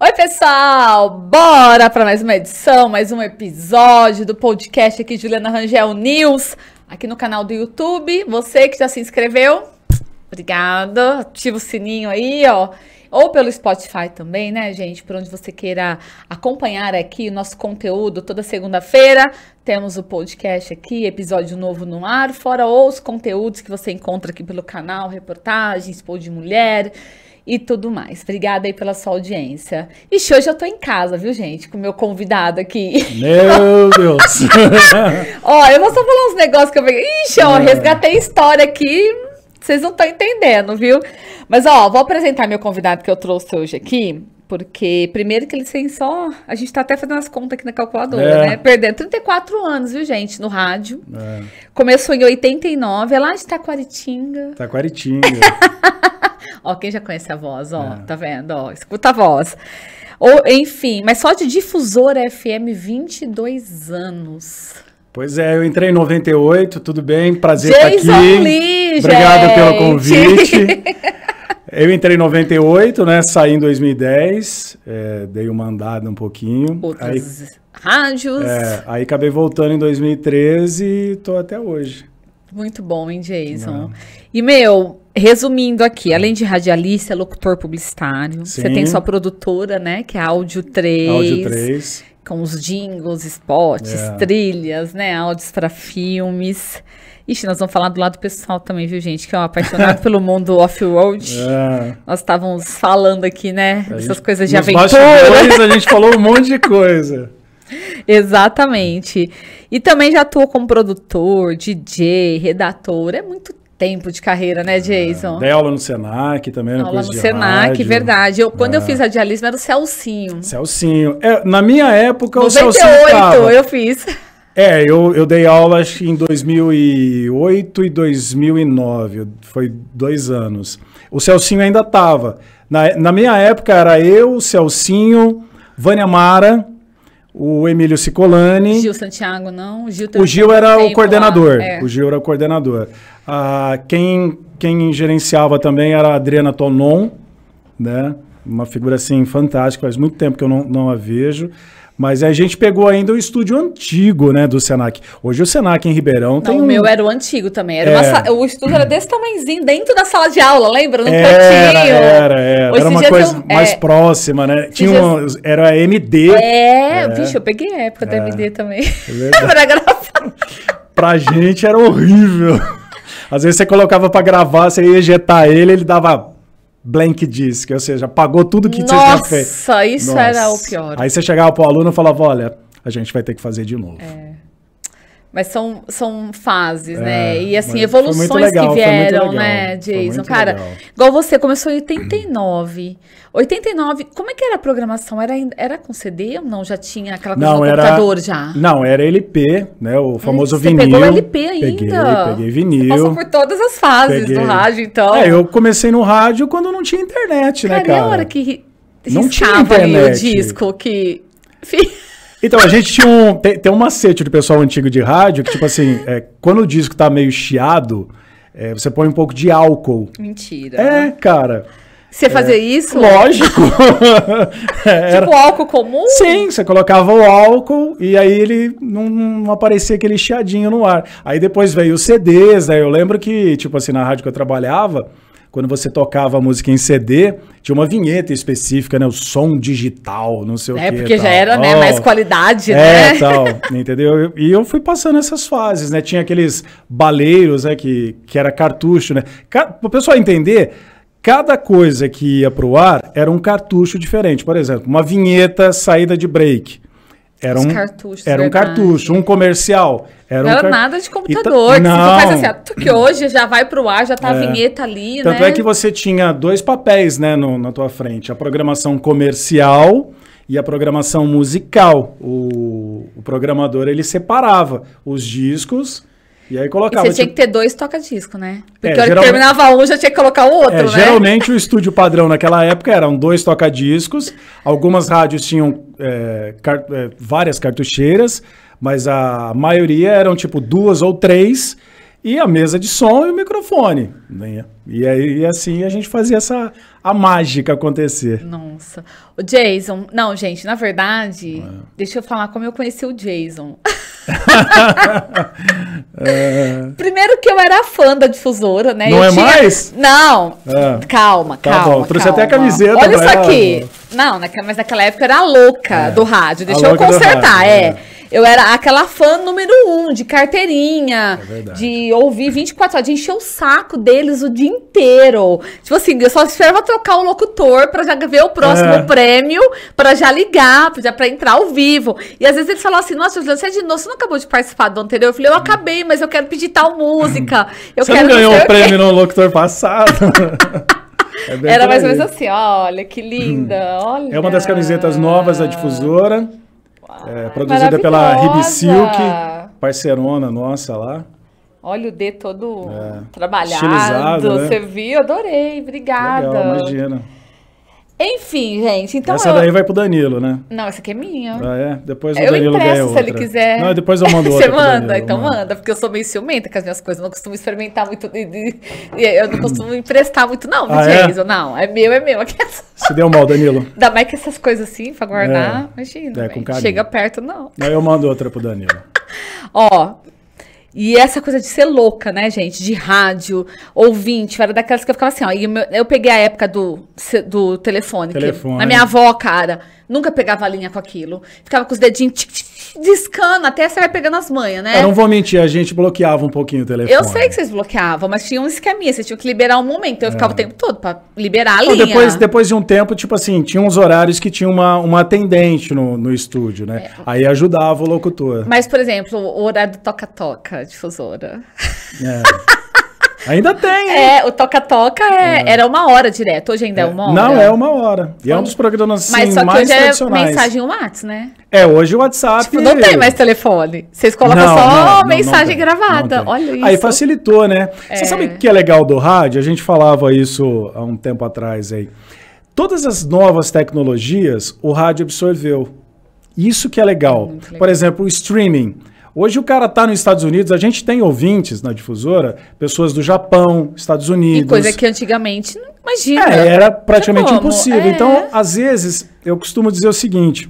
Oi, pessoal! Bora para mais uma edição, mais um episódio do podcast aqui, Juliana Rangel News, aqui no canal do YouTube. Você que já se inscreveu, obrigada. Ativa o sininho aí, ó. Ou pelo Spotify também, né, gente? Por onde você queira acompanhar aqui o nosso conteúdo toda segunda-feira. Temos o podcast aqui, episódio novo no ar, fora os conteúdos que você encontra aqui pelo canal, reportagens, pôr de mulher e tudo mais. Obrigada aí pela sua audiência. Ixi, hoje eu tô em casa, viu, gente? Com o meu convidado aqui. Meu Deus! ó, eu vou só falar uns negócios que eu peguei. Ixi, ó, é. resgatei história aqui. Vocês não estão entendendo, viu? Mas, ó, vou apresentar meu convidado que eu trouxe hoje aqui. Porque, primeiro, que ele tem só. A gente tá até fazendo as contas aqui na calculadora, é. né? Perdendo 34 anos, viu, gente, no rádio. É. Começou em 89, é lá de Taquaritinga. Taquaritinga. ó, quem já conhece a voz, ó, é. tá vendo? Ó, escuta a voz. Ou, enfim, mas só de difusora FM, 22 anos. Pois é, eu entrei em 98, tudo bem, prazer estar tá aqui. Lee, Obrigado gente. pelo convite. Eu entrei em 98, né? Saí em 2010, é, dei uma andada um pouquinho. Outras aí, rádios. É, aí acabei voltando em 2013 e tô até hoje. Muito bom, hein, Jason? Né? E, meu, Resumindo aqui, além de radialista, é locutor publicitário. Sim. Você tem sua produtora, né? Que é Áudio 3. Áudio 3. Com os jingles, spots, é. trilhas, né? Áudios para filmes. Ixi, nós vamos falar do lado pessoal também, viu, gente? Que é um apaixonado pelo mundo off-road. É. Nós estávamos falando aqui, né? A essas gente, coisas de aventura. a gente falou um monte de coisa. Exatamente. E também já atuou como produtor, DJ, redator. É muito tempo de carreira, né, Jason? É, dei aula no Senac também, aula coisa no de Senac, rádio. verdade. Eu, quando é. eu fiz radialismo era o Celcinho. Celcinho. É, na minha época 98, o Celcinho tava. eu fiz. É, eu, eu dei aula em 2008 e 2009, foi dois anos. O Celcinho ainda tava. Na, na minha época era eu, o Celcinho, Vânia Mara o Emílio Cicolani. Gil Santiago, não. Gil o Gil era o coordenador. é. O Gil era o coordenador. Ah, quem, quem gerenciava também era a Adriana Tonon, né? Uma figura assim fantástica, faz muito tempo que eu não, não a vejo. Mas a gente pegou ainda o estúdio antigo, né, do Senac. Hoje o Senac em Ribeirão Não, tem. O um... meu era o antigo também. Era é... sa... O estúdio era desse tamanhozinho, dentro da sala de aula, lembra? No era, cantinho. Era, era. era uma coisa eu... mais é... próxima, né? Tinha dias... Era a MD. É... é, vixe, eu peguei a época da é. MD também. É era engraçado. pra gente era horrível. Às vezes você colocava para gravar, você ia ejetar ele, ele dava blank disk, ou seja, pagou tudo que Nossa, você tinha feito. Nossa, isso era o pior. Aí você chegava pro aluno e falava, olha, a gente vai ter que fazer de novo. É. Mas são, são fases, né? é, né? E assim, evoluções legal, que vieram, legal, né, Jason? Cara, legal. igual você, começou em 89. 89, como é que era a programação? Era, era com CD ou não? Já tinha aquela coisa não, era, computador já? Não, era LP, né? O famoso você vinil. Você pegou LP ainda? Peguei, peguei vinil. Você passou por todas as fases peguei. do rádio, então. É, eu comecei no rádio quando não tinha internet, cara, né, cara? Cara, a hora que não tinha internet. o disco que... Então, a gente tinha um. Tem, tem um macete do pessoal antigo de rádio que, tipo assim, é, quando o disco tá meio chiado, é, você põe um pouco de álcool. Mentira. É, cara. Você é, fazia isso? Lógico. era... Tipo álcool comum? Sim, você colocava o álcool e aí ele não, não, aparecia aquele chiadinho no ar. Aí depois veio os CDs, né? Eu lembro que, tipo assim, na rádio que eu trabalhava, quando você tocava a música em CD, tinha uma vinheta específica, né? O som digital, não sei é, o quê. É, porque tal. já era, né? mais qualidade, é, né? É, tal, entendeu? E eu fui passando essas fases, né? Tinha aqueles baleiros, né? Que, que era cartucho, né? Para o pessoal entender, cada coisa que ia para o ar era um cartucho diferente. Por exemplo, uma vinheta saída de break. Era um, cartuchos, era um cartucho, um comercial. Era não um era car... nada de computador. T... Não. faz assim, que hoje já vai para o ar, já tá é. a vinheta ali, Tanto é né? é que você tinha dois papéis, né, no, na tua frente. A programação comercial e a programação musical. O, o programador, ele separava os discos e aí colocava. E você tinha tipo... que ter dois toca-disco, né? É, Porque é, a hora que terminava um, já tinha que colocar o outro, é, né? Geralmente o estúdio padrão naquela época eram dois toca-discos. Algumas rádios tinham é, car... É, várias cartucheiras, mas a maioria eram tipo duas ou três e a mesa de som e o microfone. Né? E aí e assim a gente fazia essa a mágica acontecer. Nossa. O Jason, não, gente, na verdade, é. deixa eu falar como eu conheci o Jason. é. Primeiro que eu era fã da difusora, né? Não eu é tinha... mais? Não. É. Calma, tá calma. Bom. Trouxe calma. até a camiseta. Olha isso aqui. Não, mas naquela época eu era louca é. do rádio. Deixa tá eu consertar, é. é. Eu era aquela fã número um, de carteirinha, é de ouvir 24 horas, de encher o saco deles o dia inteiro. Tipo assim, eu só esperava trocar o locutor pra já ver o próximo é. prêmio, pra já ligar, pra, já, pra entrar ao vivo. E às vezes eles falavam assim, nossa, você é de novo, você não acabou de participar do anterior? Eu falei, eu acabei, mas eu quero pedir tal música. Eu você quero não ganhou o prêmio no locutor passado. é Era mais ou menos assim, olha, que linda, olha. É uma das camisetas novas da difusora é, produzida pela Ribisilk, parceirona nossa lá. Olha o D todo é, trabalhado, né? você viu? Adorei, obrigada. Legal, imagina. Enfim, gente, então Essa eu... daí vai pro Danilo, né? Não, essa aqui é minha. Ah, é? Depois o eu Danilo ganha outra. se ele quiser. Não, depois eu mando outra Você manda? Danilo, então mano. manda, porque eu sou meio ciumenta com as minhas coisas, eu não costumo experimentar muito, eu não costumo emprestar muito não, ah, é? não, é meu, é meu. se deu mal, Danilo. Ainda mais que essas coisas assim, pra guardar, é, imagina, é, chega perto não. Não, eu mando outra pro Danilo. Ó, e essa coisa de ser louca, né, gente? De rádio, ouvinte, era daquelas que eu ficava assim, ó. eu, eu peguei a época do, do telefone. telefone. na minha avó, cara, nunca pegava a linha com aquilo. Ficava com os dedinhos tic, discando, até você vai pegando as manhas, né? Eu não vou mentir, a gente bloqueava um pouquinho o telefone. Eu sei que vocês bloqueavam, mas tinha um esqueminha, você tinha que liberar um momento. Eu é. ficava o tempo todo pra liberar a então, linha. Depois, depois de um tempo, tipo assim, tinha uns horários que tinha uma, uma atendente no, no estúdio, né? É. Aí ajudava o locutor. Mas, por exemplo, o horário do toca-toca difusora. É. Ainda tem, É, o toca-toca é, é, era uma hora direto. Hoje ainda é, é, uma hora. Não, é uma hora. E é um dos programas assim, Mas só que mais hoje é tradicionais. é mensagem WhatsApp, né? É, hoje o WhatsApp. Tipo, não tem mais telefone. Vocês colocam não, só não, mensagem não, gravada. Olha isso. Aí facilitou, né? É. Você sabe o que é legal do rádio? A gente falava isso há um tempo atrás aí. Todas as novas tecnologias o rádio absorveu. Isso que é legal. legal. Por exemplo, o streaming. Hoje o cara está nos Estados Unidos, a gente tem ouvintes na difusora, pessoas do Japão, Estados Unidos. E coisa que antigamente não imagina. É, era praticamente é impossível. É. Então, às vezes, eu costumo dizer o seguinte: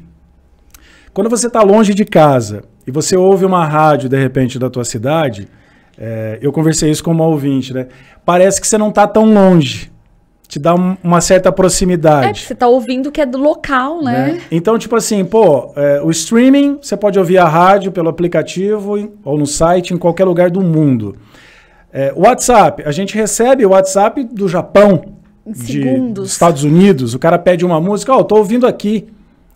quando você está longe de casa e você ouve uma rádio, de repente, da tua cidade, é, eu conversei isso com uma ouvinte, né? Parece que você não está tão longe te dá uma certa proximidade. É, você tá ouvindo que é do local, né? né? Então, tipo assim, pô, é, o streaming, você pode ouvir a rádio pelo aplicativo ou no site, em qualquer lugar do mundo. É, WhatsApp, a gente recebe o WhatsApp do Japão, dos de Estados Unidos, o cara pede uma música, ó, oh, tô ouvindo aqui,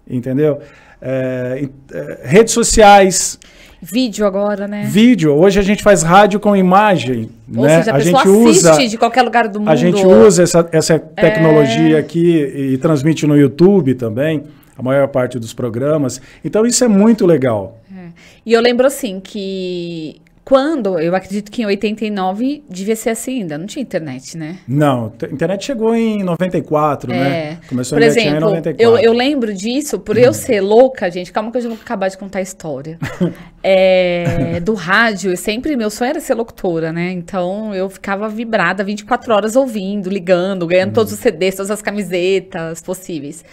entendeu? É, é redes sociais. Vídeo agora, né? Vídeo. Hoje a gente faz rádio com imagem. Ou né? seja, a, a gente usa, de qualquer lugar do mundo. A gente usa essa, essa tecnologia é... aqui e, e transmite no YouTube também, a maior parte dos programas. Então isso é muito legal. É. E eu lembro assim que quando, eu acredito que em 89 devia ser assim ainda, não tinha internet, né? Não, a internet chegou em 94, é. né? Começou por exemplo, em 94. Eu, eu lembro disso, por eu hum. ser louca, gente, calma que eu já vou acabar de contar a história. é, do rádio, sempre, meu sonho era ser locutora, né? Então eu ficava vibrada 24 horas ouvindo, ligando, ganhando hum. todos os CDs, todas as camisetas possíveis.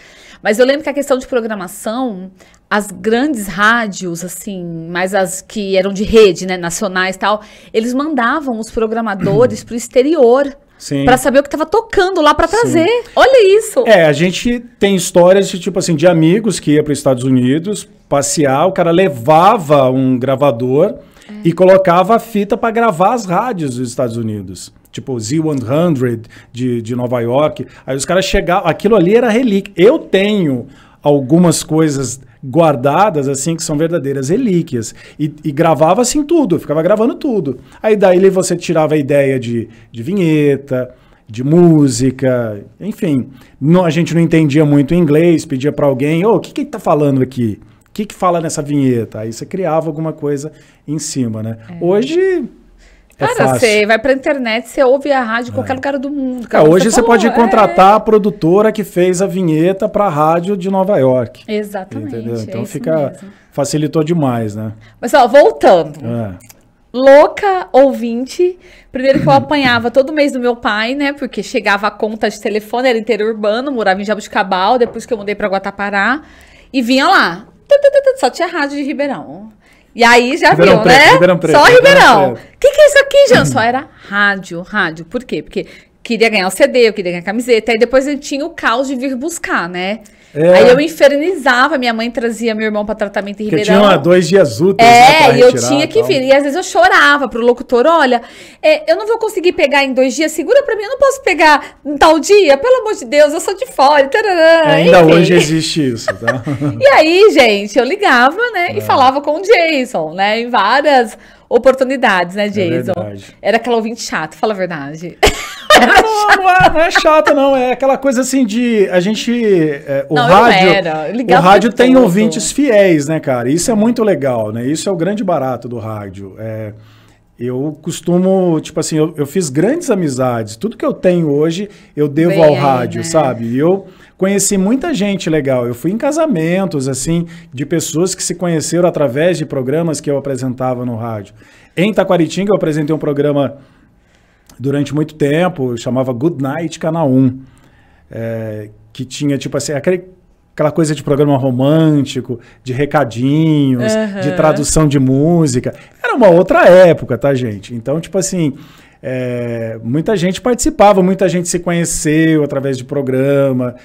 Mas eu lembro que a questão de programação, as grandes rádios, assim, mas as que eram de rede, né, nacionais e tal, eles mandavam os programadores para o exterior para saber o que estava tocando lá para trazer. Sim. Olha isso. É, a gente tem histórias de tipo assim de amigos que ia para os Estados Unidos passear, o cara levava um gravador é. e colocava a fita para gravar as rádios dos Estados Unidos. Tipo Z100 de, de Nova York. Aí os caras chegavam. Aquilo ali era relíquia. Eu tenho algumas coisas guardadas, assim, que são verdadeiras relíquias. E, e gravava assim tudo, ficava gravando tudo. Aí daí você tirava a ideia de, de vinheta, de música, enfim. Não, a gente não entendia muito inglês, pedia para alguém, ô, oh, o que, que ele tá falando aqui? O que, que fala nessa vinheta? Aí você criava alguma coisa em cima, né? É. Hoje é Cara, fácil. você vai pra internet, você ouve a rádio em qualquer é. lugar do mundo. É, hoje você, você falou, pode contratar a produtora que fez a vinheta para a rádio de Nova York. Exatamente. Entendeu? É então fica. Mesmo. Facilitou demais, né? Mas ó, voltando. É. Louca ouvinte. Primeiro que eu apanhava todo mês do meu pai, né? Porque chegava a conta de telefone, era interior urbano, morava em Jabuticabal, depois que eu mudei pra Guatapará. E vinha lá. Só tinha rádio de Ribeirão. E aí já Ribeirão viu, Preto, né? Ribeirão Preto, Só Ribeirão. O que, que é isso aqui, Jean? Só era rádio, rádio. Por quê? Porque queria ganhar o CD, eu queria ganhar a camiseta. Aí depois ele tinha o caos de vir buscar, né? É. Aí eu infernizava, minha mãe trazia meu irmão para tratamento em Ribeirão. Porque tinha uma, dois dias úteis, né, É, né, e eu tinha que vir. E às vezes eu chorava pro locutor, olha, é, eu não vou conseguir pegar em dois dias, segura para mim, eu não posso pegar em tal dia, pelo amor de Deus, eu sou de fora. É, ainda enfim. hoje existe isso, tá? e aí, gente, eu ligava, né, é. e falava com o Jason, né, em várias oportunidades, né, é Jason? É era aquela ouvinte chata, fala a verdade. Não, não é, não é chato, não. É aquela coisa assim de. A gente. É, o não, rádio. O rádio tem ouvintes fiéis, né, cara? Isso é muito legal, né? Isso é o grande barato do rádio. É, eu costumo, tipo assim, eu, eu, fiz grandes amizades. Tudo que eu tenho hoje eu devo Bem, ao rádio, né? sabe? E eu Conheci muita gente legal. Eu fui em casamentos, assim, de pessoas que se conheceram através de programas que eu apresentava no rádio. Em Taquaritinga, eu apresentei um programa durante muito tempo, chamava Good Night Canal 1. É, que tinha, tipo assim, aquele, aquela coisa de programa romântico, de recadinhos, uhum. de tradução de música. Era uma outra época, tá, gente? Então, tipo assim, é, muita gente participava, muita gente se conheceu através de programa,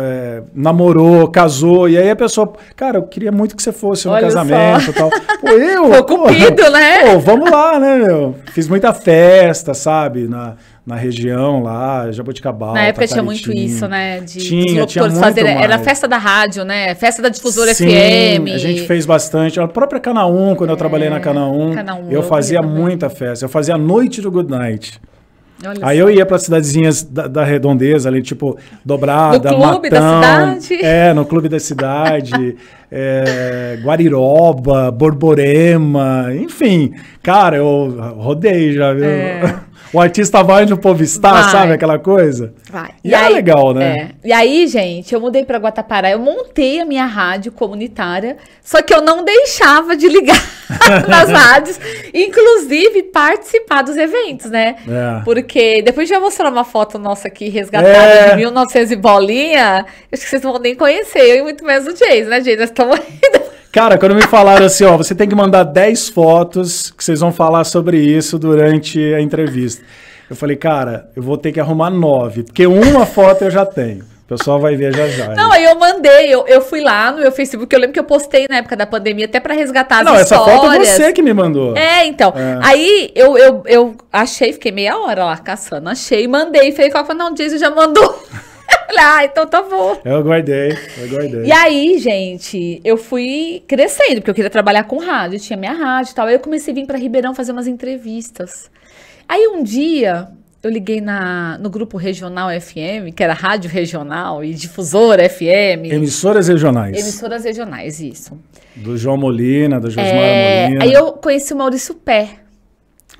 é, namorou, casou, e aí a pessoa, cara, eu queria muito que você fosse Olha no casamento e tal. Pô, eu. Tô cupido, pô, né? Pô, vamos lá, né, meu? Fiz muita festa, sabe? Na, na região lá, Jaboticabal. Na época tinha muito isso, né? De tinha, tinha muito fazer, mais. Era festa da rádio, né? Festa da difusora Sim, FM. A gente fez bastante. A própria Canal 1, quando é, eu trabalhei na é, Canal 1 eu, eu fazia muita festa. Eu fazia a noite do Good Night. Olha aí só. eu ia para cidadezinhas da, da, redondeza ali, tipo Dobrada, no clube Matão, da cidade. é, no clube da cidade, é, Guariroba, Borborema, enfim, cara, eu rodei já, viu? É o artista vai no povistar, vai. sabe? Aquela coisa. Vai. E, é e aí, era legal, né? É. E aí, gente, eu mudei para Guatapará. Eu montei a minha rádio comunitária, só que eu não deixava de ligar nas rádios, inclusive participar dos eventos, né? É. Porque depois já vou mostrar uma foto nossa aqui resgatada é. de 1900 e bolinha. Acho que vocês não vão nem conhecer, eu e muito menos o Jason, né, Jason? Nós estamos Cara, quando me falaram assim, ó, você tem que mandar 10 fotos que vocês vão falar sobre isso durante a entrevista. Eu falei, cara, eu vou ter que arrumar nove, porque uma foto eu já tenho. O pessoal vai ver já já. Não, né? aí eu mandei, eu, eu fui lá no meu Facebook, eu lembro que eu postei na época da pandemia até para resgatar as Não, histórias. Não, essa foto é você que me mandou. É, então. É. Aí eu, eu, eu achei, fiquei meia hora lá caçando, achei, mandei, falei, qual foi? Não, o Jason já mandou. ah, então tá bom. Eu guardei, eu guardei. E aí, gente, eu fui crescendo, porque eu queria trabalhar com rádio, tinha minha rádio e tal. Aí eu comecei a vir para Ribeirão fazer umas entrevistas. Aí um dia eu liguei na, no grupo regional FM, que era rádio regional e difusora FM. Emissoras regionais. Emissoras regionais, isso. Do João Molina, do Josmar é, Molina. Aí eu conheci o Maurício Pé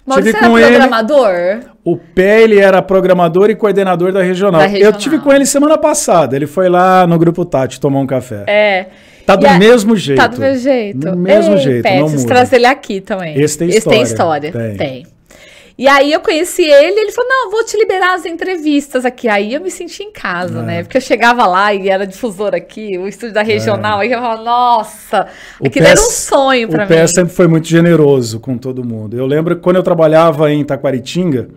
Maurício tive era com programador? Ele, o pé, ele era programador e coordenador da regional. da regional. Eu tive com ele semana passada. Ele foi lá no Grupo Tati tomar um café. É. Tá do mesmo jeito. Tá do mesmo jeito. Do mesmo Ei, jeito. Pé, não preciso muda. trazer ele aqui também. Esse tem história. Esse tem história. Tem. tem. E aí eu conheci ele, ele falou: "Não, vou te liberar as entrevistas aqui". Aí eu me senti em casa, né? é. né? Porque eu chegava lá e era difusor aqui, o estúdio da é. regional, é. aí eu falava: "Nossa, o aquilo era um sonho para mim". O PS sempre foi muito generoso com todo mundo. Eu lembro que quando eu trabalhava em Taquaritinga,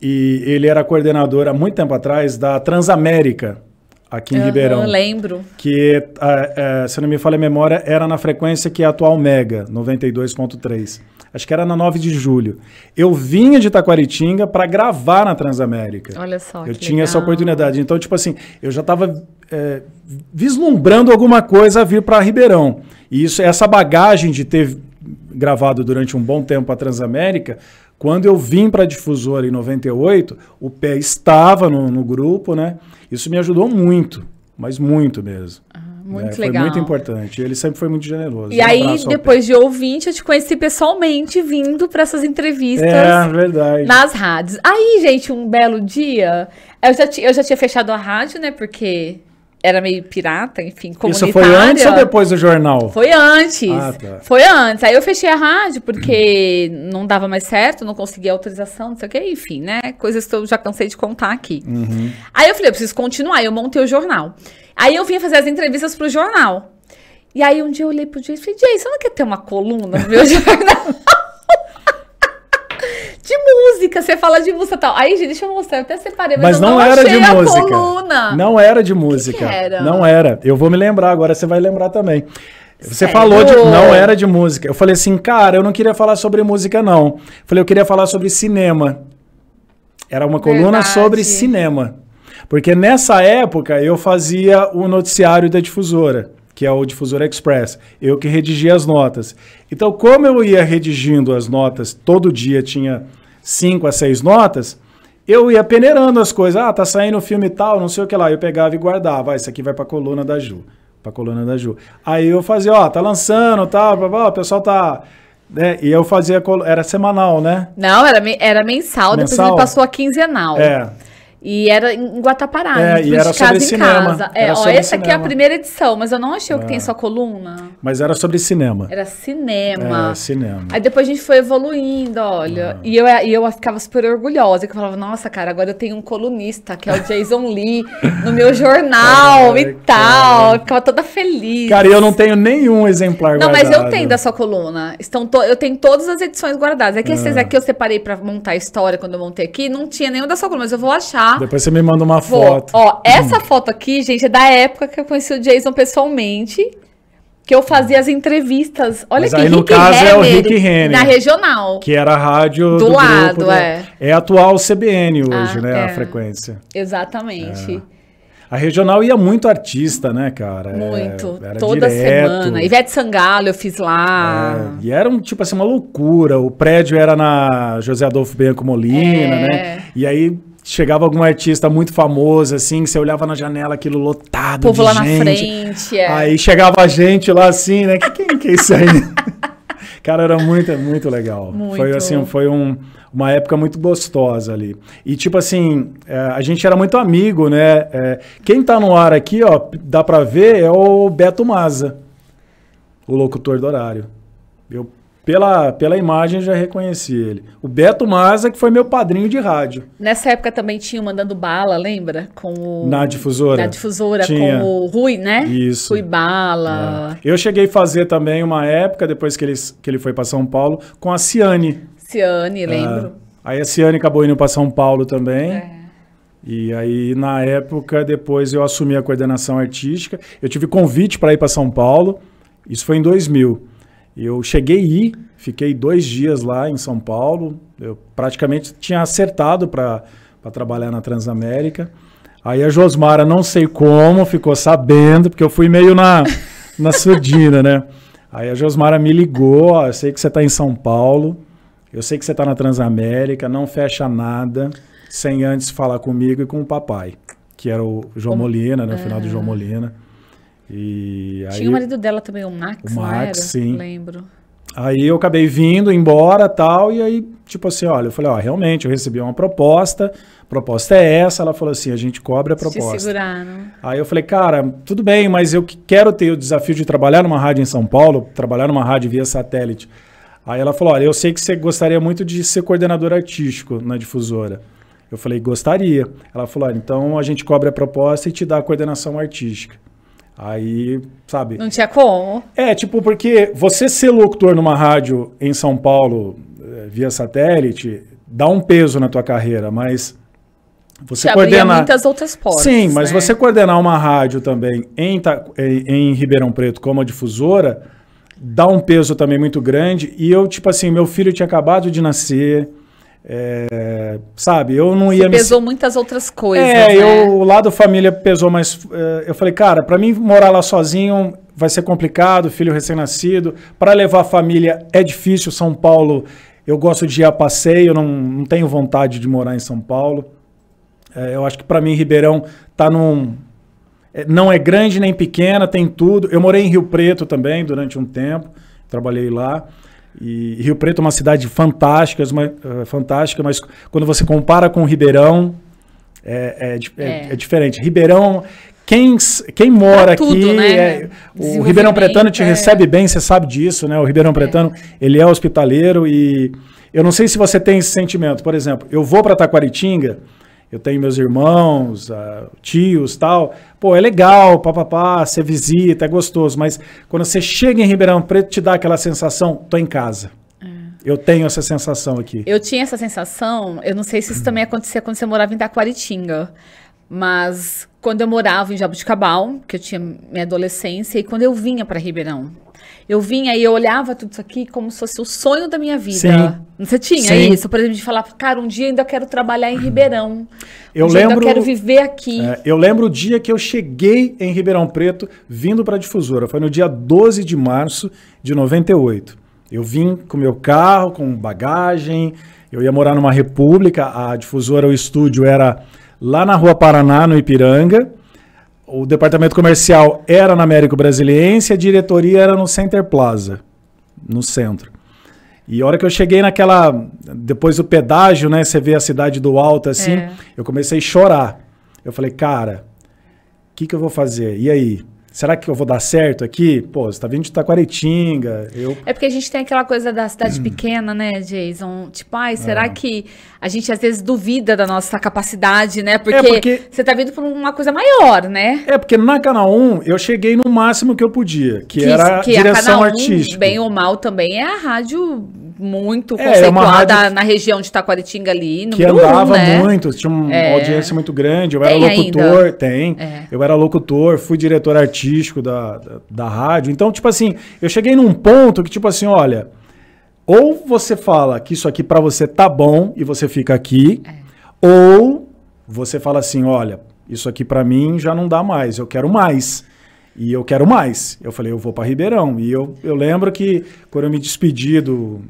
e ele era coordenador há muito tempo atrás da Transamérica, aqui em uhum, Ribeirão. Eu lembro. Que, a, é, é, se não me falha a memória, era na frequência que é a atual Mega, 92.3. Acho que era na 9 de julho. Eu vinha de Taquaritinga para gravar na Transamérica. Olha só. Eu tinha legal. essa oportunidade. Então, tipo assim, eu já estava é, vislumbrando alguma coisa a vir para Ribeirão. E isso, essa bagagem de ter gravado durante um bom tempo a Transamérica quando eu vim para a difusora em 98, o pé estava no, no, grupo, né? Isso me ajudou muito, mas muito mesmo. Ah, muito é, legal. Foi muito importante. Ele sempre foi muito generoso. E um aí, depois de ouvinte, eu te conheci pessoalmente vindo para essas entrevistas. É, verdade. Nas rádios. Aí, gente, um belo dia. Eu já, eu já tinha fechado a rádio, né? Porque era meio pirata, enfim, comunitária. Isso foi antes ou depois do jornal? Foi antes. Ah, tá. Foi antes. Aí eu fechei a rádio porque não dava mais certo, não conseguia autorização, não sei o que, enfim, né? Coisas que eu já cansei de contar aqui. Uhum. Aí eu falei, eu preciso continuar. Eu montei o jornal. Aí eu vim fazer as entrevistas pro jornal. E aí um dia eu olhei pro Jay e falei, Jay, você não quer ter uma coluna no meu jornal? de música, você fala de música tal. Aí, gente, deixa eu mostrar, eu até separei, mas, mas não, não, era de música. Não era de música. Que que era? Não era. Eu vou me lembrar agora, você vai lembrar também. Você Sério? falou de. Não era de música. Eu falei assim, cara, eu não queria falar sobre música, não. Eu falei, eu queria falar sobre cinema. Era uma coluna Verdade. sobre cinema. Porque nessa época eu fazia o noticiário da difusora, que é o Difusora Express. Eu que redigia as notas. Então, como eu ia redigindo as notas, todo dia tinha cinco a seis notas, eu ia peneirando as coisas. Ah, tá saindo filme tal, não sei o que lá. Eu pegava e guardava. Ah, isso aqui vai pra coluna da Ju. Pra coluna da Ju. Aí eu fazia, ó, tá lançando, tal, tá, o pessoal tá. Né? E eu fazia, era semanal, né? Não, era, era mensal, mensal, depois ele passou a quinzenal. É. E era em Guatapará, é, né? e era de sobre casa cinema. em casa. É, ó, essa cinema. aqui é a primeira edição, mas eu não achei o é. que tem é. sua coluna. Mas era sobre cinema. Era cinema. É, cinema. Aí depois a gente foi evoluindo, olha. É. E, eu, e eu ficava super orgulhosa, que eu falava, nossa, cara, agora eu tenho um colunista, que é o Jason Lee, no meu jornal e tal. Eu ficava toda feliz. Cara, eu não tenho nenhum exemplar não, guardado. Não, mas eu tenho da sua coluna. Estão to... Eu tenho todas as edições guardadas. É que esses é. aqui eu separei pra montar a história quando eu montei aqui. Não tinha nenhum da sua coluna, mas eu vou achar Tá? Depois você me manda uma Vou. foto. Ó, essa foto aqui, gente, é da época que eu conheci o Jason pessoalmente. Que eu fazia as entrevistas. Olha Mas que aí, Rick no caso é o Rick Renner. Na regional. Que era a rádio do, do lado, grupo, é. É atual CBN hoje, ah, né? É. A frequência. Exatamente. É. A regional ia muito artista, né, cara? É, muito. É, Toda direto. semana. Ivete Sangalo eu fiz lá. É, e era um tipo assim, uma loucura. O prédio era na José Adolfo Bianco Molina, é. né? E aí chegava algum artista muito famoso, assim, você olhava na janela aquilo lotado. O povo lá gente. na frente. É. Aí chegava a gente lá assim, né? Quem que é isso aí? Cara, era muito, muito legal. Muito. Foi assim, foi um, uma época muito gostosa ali. E tipo assim, é, a gente era muito amigo, né? É, quem tá no ar aqui, ó, dá pra ver, é o Beto Maza, o locutor do horário. Eu pela, pela imagem já reconheci ele. O Beto Maza, que foi meu padrinho de rádio. Nessa época também tinha o Mandando Bala, lembra? Com o... Na difusora. Na difusora, tinha. com o Rui, né? Isso. Rui Bala. É. Eu cheguei a fazer também uma época, depois que ele, que ele foi para São Paulo, com a Ciane. Ciane, é. lembro. É. Aí a Ciane acabou indo para São Paulo também. É. E aí, na época, depois eu assumi a coordenação artística. Eu tive convite para ir para São Paulo. Isso foi em 2000. Eu cheguei e fiquei dois dias lá em São Paulo. Eu praticamente tinha acertado para trabalhar na Transamérica. Aí a Josmara, não sei como, ficou sabendo, porque eu fui meio na, na surdina, né? Aí a Josmara me ligou, ó, eu sei que você está em São Paulo, eu sei que você está na Transamérica, não fecha nada sem antes falar comigo e com o papai, que era o João Molina, né? O final do ah. João Molina. E Tinha o marido dela também, o Max, o Max, sim. Lembro. Aí eu acabei vindo embora tal, e aí, tipo assim, olha, eu falei, ó, realmente, eu recebi uma proposta, proposta é essa, ela falou assim, a gente cobre a proposta. Te segurar, né? Aí eu falei, cara, tudo bem, mas eu quero ter o desafio de trabalhar numa rádio em São Paulo, trabalhar numa rádio via satélite. Aí ela falou, olha, eu sei que você gostaria muito de ser coordenador artístico na difusora. Eu falei, gostaria. Ela falou, olha, então a gente cobre a proposta e te dá a coordenação artística. Aí, sabe. Não tinha como. É, tipo, porque você ser locutor numa rádio em São Paulo eh, via satélite dá um peso na tua carreira, mas você Te coordenar muitas outras portas. Sim, mas né? você coordenar uma rádio também em, em Ribeirão Preto como a difusora dá um peso também muito grande. E eu, tipo assim, meu filho tinha acabado de nascer, é, sabe, eu não ia pesou muitas outras coisas. É, né? eu, o lado família pesou, mas é, eu falei, cara, para mim morar lá sozinho vai ser complicado, filho recém-nascido. Para levar a família é difícil. São Paulo, eu gosto de ir a passeio, não, não tenho vontade de morar em São Paulo. É, eu acho que para mim, Ribeirão tá num. É, não é grande nem pequena, tem tudo. Eu morei em Rio Preto também durante um tempo, trabalhei lá. E Rio Preto é uma cidade fantástica, é uma, uh, fantástica mas quando você compara com Ribeirão, é, é, é, é. é diferente. Ribeirão, quem, quem mora tudo, aqui, né? É, o Ribeirão Pretano te recebe bem, você sabe disso, né? O Ribeirão Pretano, ele é hospitaleiro e eu não sei se você tem esse sentimento. Por exemplo, eu vou para Taquaritinga eu tenho meus irmãos, uh, tios, tal. Pô, é legal, papapá, você visita, é gostoso, mas quando você chega em Ribeirão Preto, te dá aquela sensação, tô em casa. É. Eu tenho essa sensação aqui. Eu tinha essa sensação, eu não sei se isso também acontecia quando você morava em Taquaritinga, mas quando eu morava em Jabuticabal, que eu tinha minha adolescência, e quando eu vinha para Ribeirão, eu vinha e eu olhava tudo isso aqui como se fosse o sonho da minha vida. Sim. Você tinha Sim. isso, por exemplo, de falar, cara, um dia ainda quero trabalhar em Ribeirão. Eu um lembro, ainda quero viver aqui. É, eu lembro o dia que eu cheguei em Ribeirão Preto, vindo para a difusora. Foi no dia 12 de março de 98. Eu vim com meu carro, com bagagem. Eu ia morar numa república. A difusora, o estúdio era lá na Rua Paraná, no Ipiranga o departamento comercial era na Américo Brasiliense, a diretoria era no Center Plaza, no centro. E a hora que eu cheguei naquela. Depois do pedágio, né? Você vê a cidade do alto assim. É. Eu comecei a chorar. Eu falei, cara, o que, que eu vou fazer? E aí? será que eu vou dar certo aqui? Pô, você está vindo de Taquaretinga. Eu... É porque a gente tem aquela coisa da cidade pequena, né, Jason? Tipo, ai, é. será é. que a gente às vezes duvida da nossa capacidade, né? Porque, é porque... você está vindo para uma coisa maior, né? É, porque na 1 eu cheguei no máximo que eu podia, que, que era que direção a Canaum, artística. Bem ou mal também é a rádio muito é, é conceituada na região de Taquaritinga ali. que andava né? muito, tinha uma é. audiência muito grande. Eu tem era locutor, ainda. tem. É. Eu era locutor, fui diretor artístico da, da, da rádio. Então, tipo assim, eu cheguei num ponto que, tipo assim, olha, ou você fala que isso aqui para você tá bom e você fica aqui, é. ou você fala assim, olha, isso aqui para mim já não dá mais, eu quero mais. E eu quero mais. Eu falei, eu vou para Ribeirão. E eu, eu lembro que quando eu me despedi do,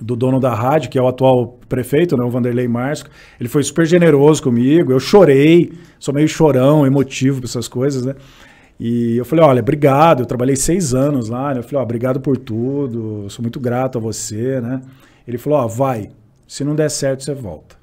do dono da rádio, que é o atual prefeito, né, o Vanderlei Márcio, ele foi super generoso comigo, eu chorei, sou meio chorão, emotivo para essas coisas, né? E eu falei, olha, obrigado, eu trabalhei seis anos lá, né? Eu falei, ó, obrigado por tudo, sou muito grato a você, né? Ele falou, ó, vai, se não der certo, você volta.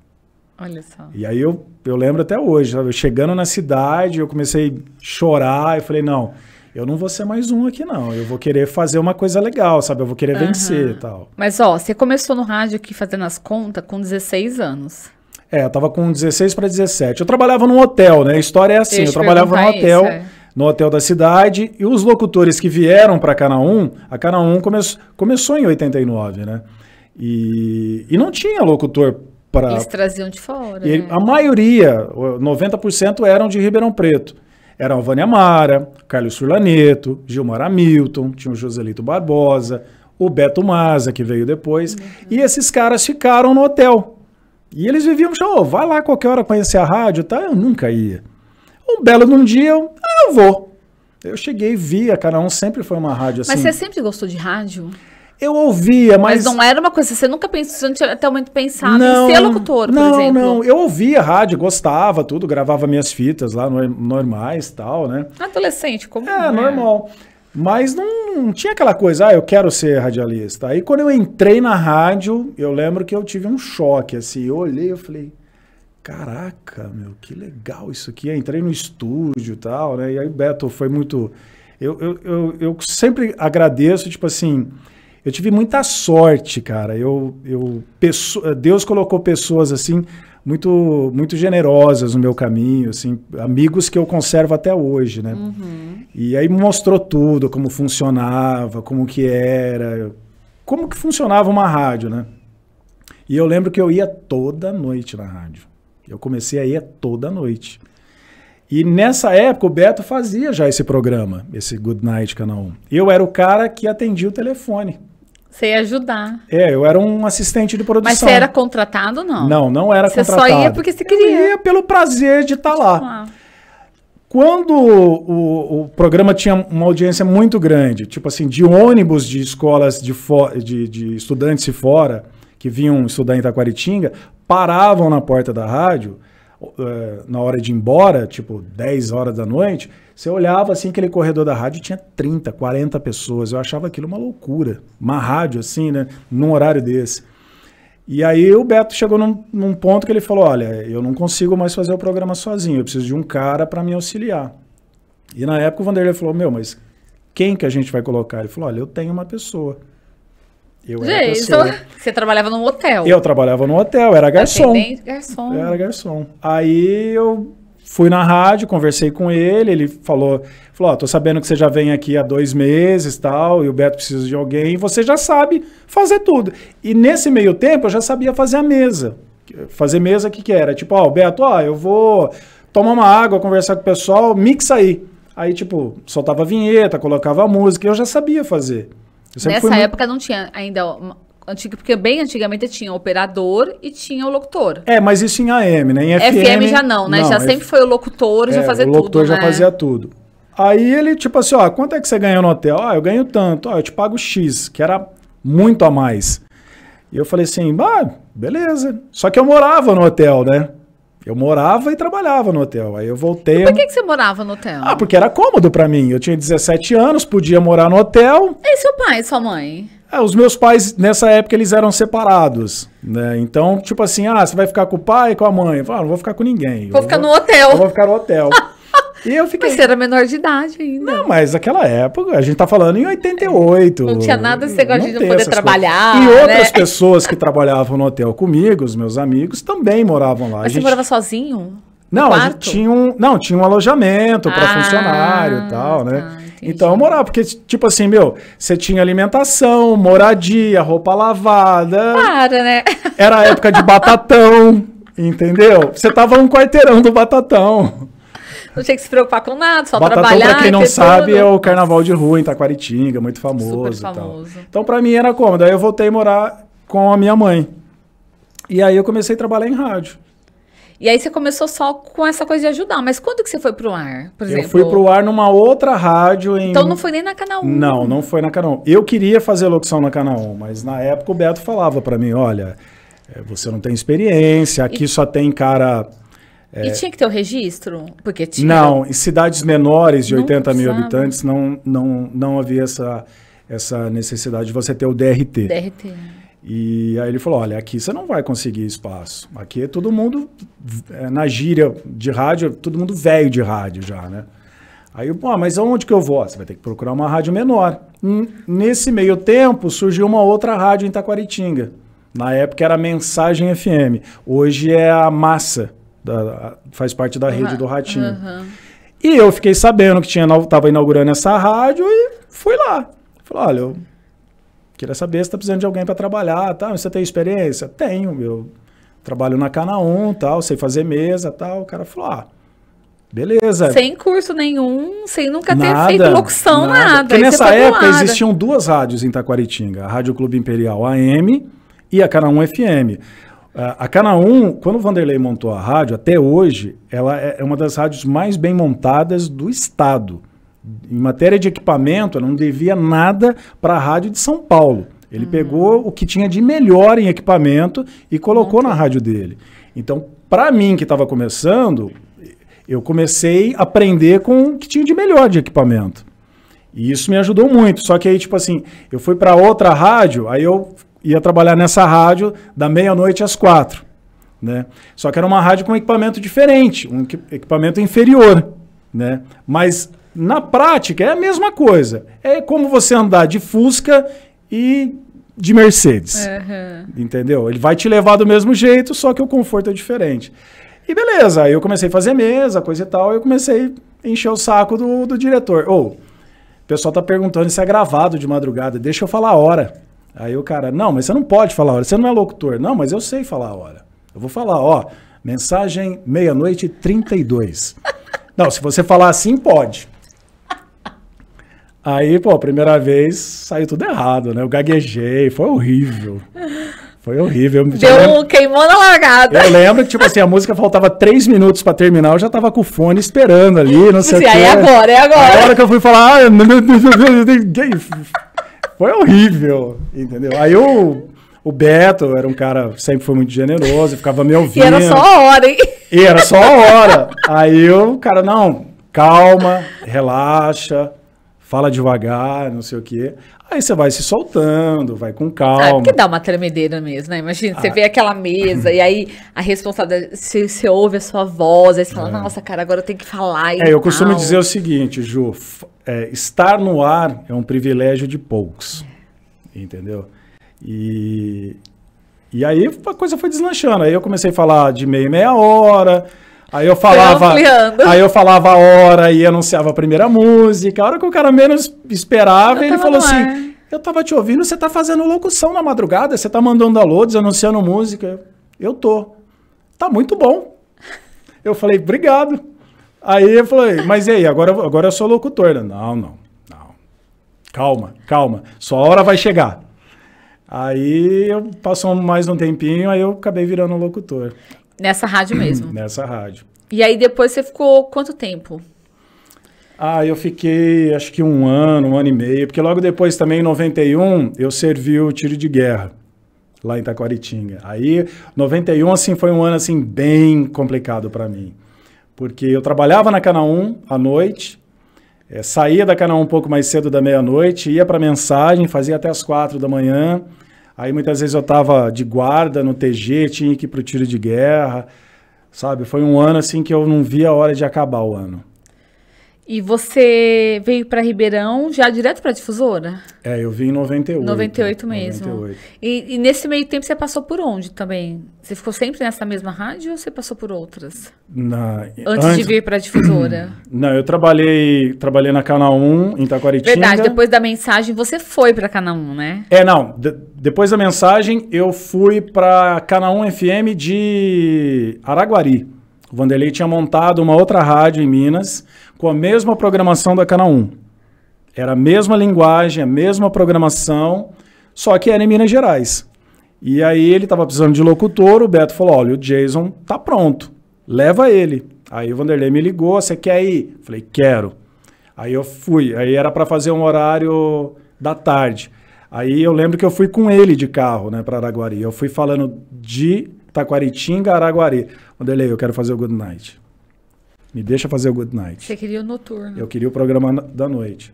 Olha só. E aí eu, eu lembro até hoje, sabe? chegando na cidade, eu comecei a chorar, eu falei, não, eu não vou ser mais um aqui, não. Eu vou querer fazer uma coisa legal, sabe? Eu vou querer uhum. vencer e tal. Mas, ó, você começou no rádio aqui fazendo as contas com 16 anos. É, eu tava com 16 para 17. Eu trabalhava num hotel, né? A história é assim, eu, eu trabalhava num hotel, isso, é. no hotel da cidade, e os locutores que vieram para 1, a Canal come, começou em 89, né? E, e não tinha locutor para... Eles traziam de fora, e né? A maioria, 90% eram de Ribeirão Preto. Era a Vânia Mara, Carlos Furlaneto, Gilmar Hamilton, tinha o Joselito Barbosa, o Beto Maza, que veio depois. Uhum. E esses caras ficaram no hotel. E eles viviam, oh, vai lá qualquer hora conhecer a rádio, tá? Eu nunca ia. Um belo num dia, eu, ah, eu vou. Eu cheguei, vi, a Canal 1 sempre foi uma rádio assim. Mas você sempre gostou de rádio? Eu ouvia, mas. Mas não era uma coisa, você nunca pensou, você não tinha até o momento pensado não, em ser locutor, não, por exemplo. Não, não, eu ouvia rádio, gostava, tudo, gravava minhas fitas lá normais tal, né? Adolescente, como. É, é, normal. Mas não, não, tinha aquela coisa, ah, eu quero ser radialista. Aí quando eu entrei na rádio, eu lembro que eu tive um choque, assim, eu olhei, eu falei, caraca, meu, que legal isso aqui. Eu entrei no estúdio e tal, né? E aí o Beto foi muito. Eu, eu, eu, eu sempre agradeço, tipo assim, eu tive muita sorte, cara. Eu, eu Deus colocou pessoas assim muito muito generosas no meu caminho, assim, amigos que eu conservo até hoje, né? Uhum. E aí mostrou tudo, como funcionava, como que era, como que funcionava uma rádio, né? E eu lembro que eu ia toda noite na rádio. Eu comecei a ir toda noite. E nessa época o Beto fazia já esse programa, esse Good Night Canal 1. Eu era o cara que atendia o telefone. Você ia ajudar. É, eu era um assistente de produção. Mas você era contratado ou não? Não, não era você contratado. Você só ia porque você queria. Eu ia pelo prazer de estar tá lá. Quando o, o, programa tinha uma audiência muito grande, tipo assim, de ônibus de escolas de, de, de estudantes de fora, que vinham estudar em Itaquaritinga, paravam na porta da rádio eh, na hora de ir embora, tipo 10 horas da noite, você olhava assim, aquele corredor da rádio tinha 30, 40 pessoas. Eu achava aquilo uma loucura. Uma rádio assim, né? Num horário desse. E aí o Beto chegou num, num ponto que ele falou: Olha, eu não consigo mais fazer o programa sozinho, eu preciso de um cara para me auxiliar. E na época o Vanderlei falou: Meu, mas quem que a gente vai colocar? Ele falou: Olha, eu tenho uma pessoa. Eu Gente, então, você trabalhava num hotel? Eu trabalhava num hotel, era garçom. garçom. Era garçom. Aí eu fui na rádio, conversei com ele, ele falou, falou, oh, tô sabendo que você já vem aqui há dois meses tal, e o Beto precisa de alguém, você já sabe fazer tudo. E nesse meio tempo eu já sabia fazer a mesa. Fazer mesa, o que que era? Tipo, ó, oh, Beto, ó, oh, eu vou tomar uma água, conversar com o pessoal, mixa aí. Aí, tipo, soltava vinheta, colocava música, eu já sabia fazer. Nessa muito... época não tinha ainda antigo, porque bem antigamente tinha operador e tinha o locutor. É, mas isso em AM, né? Em FM, FM já não, né? Não, já F... sempre foi o locutor, é, já fazia tudo. O locutor tudo, já né? fazia tudo. Aí ele, tipo assim, ó, quanto é que você ganha no hotel? Ah, eu ganho tanto, ó, ah, eu te pago X, que era muito a mais. E eu falei assim, ah, beleza. Só que eu morava no hotel, né? Eu morava e trabalhava no hotel. Aí eu voltei. E por que, que você morava no hotel? Ah, porque era cômodo para mim. Eu tinha 17 anos, podia morar no hotel. E seu pai e sua mãe? É, os meus pais, nessa época, eles eram separados, né? Então, tipo assim, ah, você vai ficar com o pai e com a mãe? Eu falo, ah, não vou ficar com ninguém. Vou, vou ficar no hotel. vou ficar no hotel. E eu fiquei. Mas você era menor de idade ainda. Não, mas naquela época, a gente tá falando em 88. Não tinha nada você negócio de não poder trabalhar. Coisas. E né? outras pessoas que trabalhavam no hotel comigo, os meus amigos, também moravam lá. Mas gente... você morava sozinho? Não, a gente tinha um, não, tinha um alojamento ah, para funcionário e tal, né? Tá, então eu morava, porque, tipo assim, meu, você tinha alimentação, moradia, roupa lavada. Para, né? Era a época de batatão, entendeu? Você tava um quarteirão do batatão não tinha que se preocupar com nada, só Batatão, trabalhar. Pra quem não sabe, tudo. é o carnaval de rua em Taquaritinga, muito famoso. Super famoso. Então, para mim era como? Daí eu voltei a morar com a minha mãe. E aí eu comecei a trabalhar em rádio. E aí você começou só com essa coisa de ajudar, mas quando que você foi pro ar, por exemplo? Eu fui pro ar numa outra rádio em... Então não foi nem na Canal 1. Não, não foi na Canal 1. Eu queria fazer locução na Canal 1, mas na época o Beto falava para mim, olha, eh, você não tem experiência, aqui e... só tem cara é... E tinha que ter o registro? Porque tinha... Não, em cidades menores de não 80 mil habitantes não, não, não havia essa, essa necessidade de você ter o DRT. DRT. E aí ele falou: olha, aqui você não vai conseguir espaço. Aqui é todo mundo, é, na gíria de rádio, todo mundo velho de rádio já, né? Aí, eu, pô, mas aonde que eu vou? Você vai ter que procurar uma rádio menor. Nesse meio tempo, surgiu uma outra rádio em Taquaritinga. Na época era Mensagem FM. Hoje é a Massa da, faz parte da rede do Ratinho. Uhum. E eu fiquei sabendo que tinha estava inaugurando essa rádio e fui lá. Falei, olha, eu queria saber se está precisando de alguém para trabalhar, tá? você tem experiência? Tenho, eu trabalho na Canaum, tal, sei fazer mesa, tal. O cara falou, ah, beleza. Sem curso nenhum, sem nunca nada, ter feito locução, nada. nada. Porque nessa época existiam duas rádios em Taquaritinga, a Rádio Clube Imperial AM e a Canaum FM. É, a Canaum, quando o Vanderlei montou a rádio, até hoje, ela é, é uma das rádios mais bem montadas do estado. Em matéria de equipamento, ela não devia nada para a rádio de São Paulo. Ele uhum. pegou o que tinha de melhor em equipamento e colocou uhum. na rádio dele. Então, para mim que estava começando, eu comecei a aprender com o que tinha de melhor de equipamento. E isso me ajudou muito. Só que aí, tipo assim, eu fui para outra rádio, aí eu ia trabalhar nessa rádio da meia-noite às quatro. Né? Só que era uma rádio com um equipamento diferente, um equipamento inferior. Né? Mas na prática é a mesma coisa. É como você andar de Fusca e de Mercedes. Uhum. Entendeu? Ele vai te levar do mesmo jeito, só que o conforto é diferente. E beleza, aí eu comecei a fazer mesa, coisa e tal, e eu comecei a encher o saco do, do diretor. Ou, oh, o pessoal tá perguntando se é gravado de madrugada, deixa eu falar a hora. Aí o cara, não, mas você não pode falar a hora, você não é locutor. Não, mas eu sei falar a hora. Eu vou falar, ó, mensagem meia-noite 32. não, se você falar assim, pode. Aí, pô, primeira vez saiu tudo errado, né? Eu gaguejei, foi horrível. Foi horrível. Deu, lembro... queimou na largada. Eu lembro que, tipo assim, a música faltava três minutos pra terminar, eu já tava com o fone esperando ali, não sei o que. Aí é agora, é agora. Agora que eu fui falar. Ah, Foi horrível, entendeu? Aí o O Beto era um cara, sempre foi muito generoso, ficava me ouvindo. E era só a hora, hein? E era só a hora. Aí eu, cara, não, calma, relaxa, fala devagar, não sei o quê. Aí você vai se soltando, vai com calma. Ah, é porque dá uma tremedeira mesmo, né? Imagina, ah. você vê aquela mesa e aí a responsável você, você ouve a sua voz, aí você fala, é. nossa, cara, agora eu tenho que falar. é, eu costumo dizer o seguinte, Ju, é, estar no ar é um privilégio de poucos, é. entendeu? E, e aí a coisa foi deslanchando. Aí eu comecei a falar de meia e meia hora, Aí eu falava. Aí eu falava a hora e anunciava a primeira música. A hora que o cara menos esperava, ele falou assim: Eu tava te ouvindo, você tá fazendo locução na madrugada, você tá mandando alô, anunciando música. Eu tô. Tá muito bom. Eu falei, obrigado. Aí eu falei, mas e aí, agora, agora eu sou locutor. Né? Não, não, não. Calma, calma. Sua hora vai chegar. Aí eu passou mais um tempinho, aí eu acabei virando locutor. Nessa rádio uhum. mesmo. Nessa rádio. E aí depois você ficou quanto tempo? Ah, eu fiquei acho que um ano, um ano e meio, porque logo depois também, em 91, eu servi o tiro de guerra lá em Taquaritinga. Aí, 91 assim foi um ano assim bem complicado para mim, porque eu trabalhava na 1 à noite, é, saía da 1 um pouco mais cedo da meia-noite, ia para mensagem, fazia até as quatro da manhã, Aí muitas vezes eu tava de guarda no TG, tinha que ir pro tiro de guerra, sabe? Foi um ano assim que eu não via a hora de acabar o ano. E você veio para Ribeirão já direto para difusora? É, eu vim em 98. 98 mesmo. 98. E, e, nesse meio tempo você passou por onde também? Você ficou sempre nessa mesma rádio ou você passou por outras? Na, antes, antes de vir para difusora? Não, eu trabalhei, trabalhei na Canal 1 em Taquaritinga. Verdade, depois da mensagem você foi para Canal 1, né? É, não, de, depois da mensagem eu fui para Canal 1 FM de Araguari. O Vanderlei tinha montado uma outra rádio em Minas com a mesma programação da Canal 1. Era a mesma linguagem, a mesma programação, só que era em Minas Gerais. E aí ele estava precisando de locutor, o Beto falou: olha, o Jason tá pronto, leva ele. Aí o Vanderlei me ligou: você quer ir? Falei: quero. Aí eu fui. Aí era para fazer um horário da tarde. Aí eu lembro que eu fui com ele de carro, né, para Araguari. Eu fui falando de Taquaritinga, Araguari. Vanderlei, eu quero fazer o Good Night. Me deixa fazer o good night. Você queria o noturno. Eu queria o programa da noite.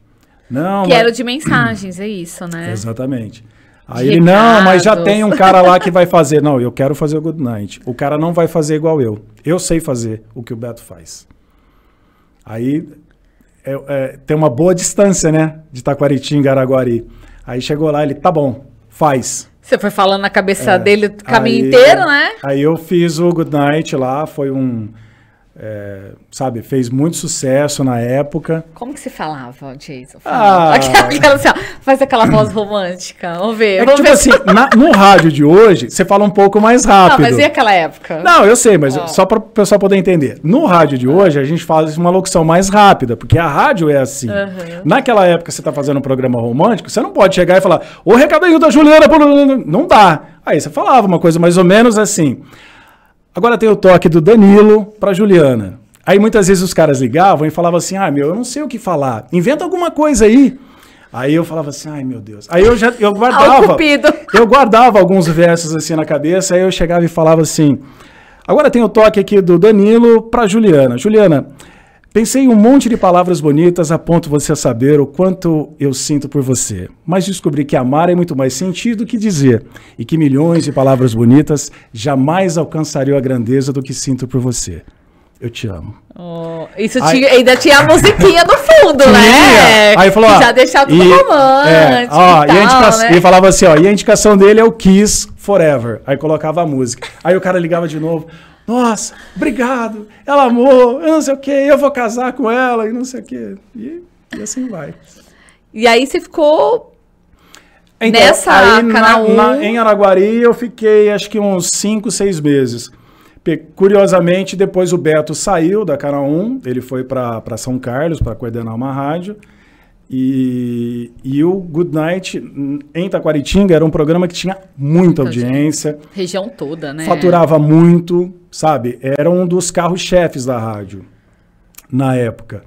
Não. Que mas... era o de mensagens, é isso, né? Exatamente. Aí ele, não, mas já tem um cara lá que vai fazer. Não, eu quero fazer o good night. O cara não vai fazer igual eu. Eu sei fazer o que o Beto faz. Aí é, é, tem uma boa distância, né? De Taquaritinga, Garaguari. Aí chegou lá, ele, tá bom, faz. Você foi falando na cabeça é, dele o caminho aí, inteiro, né? Aí eu fiz o good night lá, foi um é, sabe, fez muito sucesso na época. Como que se falava, Jason? Ah. Aquela, assim, ó, faz aquela voz romântica. Vamos ver. É que, tipo ver. assim, na, no rádio de hoje, você fala um pouco mais rápido. Não, mas e aquela época? Não, eu sei, mas oh. só para o pessoal poder entender. No rádio de ah. hoje, a gente faz uma locução mais rápida, porque a rádio é assim. Uhum. Naquela época, você está fazendo um programa romântico, você não pode chegar e falar, o recadinho da Juliana, não dá. Aí você falava uma coisa mais ou menos assim. Agora tem o toque do Danilo para Juliana. Aí muitas vezes os caras ligavam e falavam assim: ah, meu, eu não sei o que falar, inventa alguma coisa aí. Aí eu falava assim, ai meu Deus. Aí eu já eu guardava. eu guardava alguns versos assim na cabeça, aí eu chegava e falava assim: Agora tem o toque aqui do Danilo para Juliana. Juliana, Pensei um monte de palavras bonitas a ponto você saber o quanto eu sinto por você, mas descobri que amar é muito mais sentido que dizer e que milhões de palavras bonitas jamais alcançariam a grandeza do que sinto por você. Eu te amo. Oh, isso Aí, ainda tinha a musiquinha no fundo, né? tinha. né? Aí falou, ó, já deixava tudo e, é, romântico. e, né? ele falava assim, ó, e a indicação dele é o Kiss Forever. Aí colocava a música. Aí o cara ligava de novo nossa, obrigado, ela amou, eu não sei o que, eu vou casar com ela e não sei o que. E, e assim vai. E aí você ficou então, nessa aí, na, na, Em Araguari eu fiquei acho que uns 5, 6 meses. Curiosamente, depois o Beto saiu da Canal 1, ele foi para São Carlos para coordenar uma rádio. E, e o Good Night em Taquaritinga era um programa que tinha muita, audiência. Região toda, né? Faturava muito, sabe? Era um dos carros-chefes da rádio na época.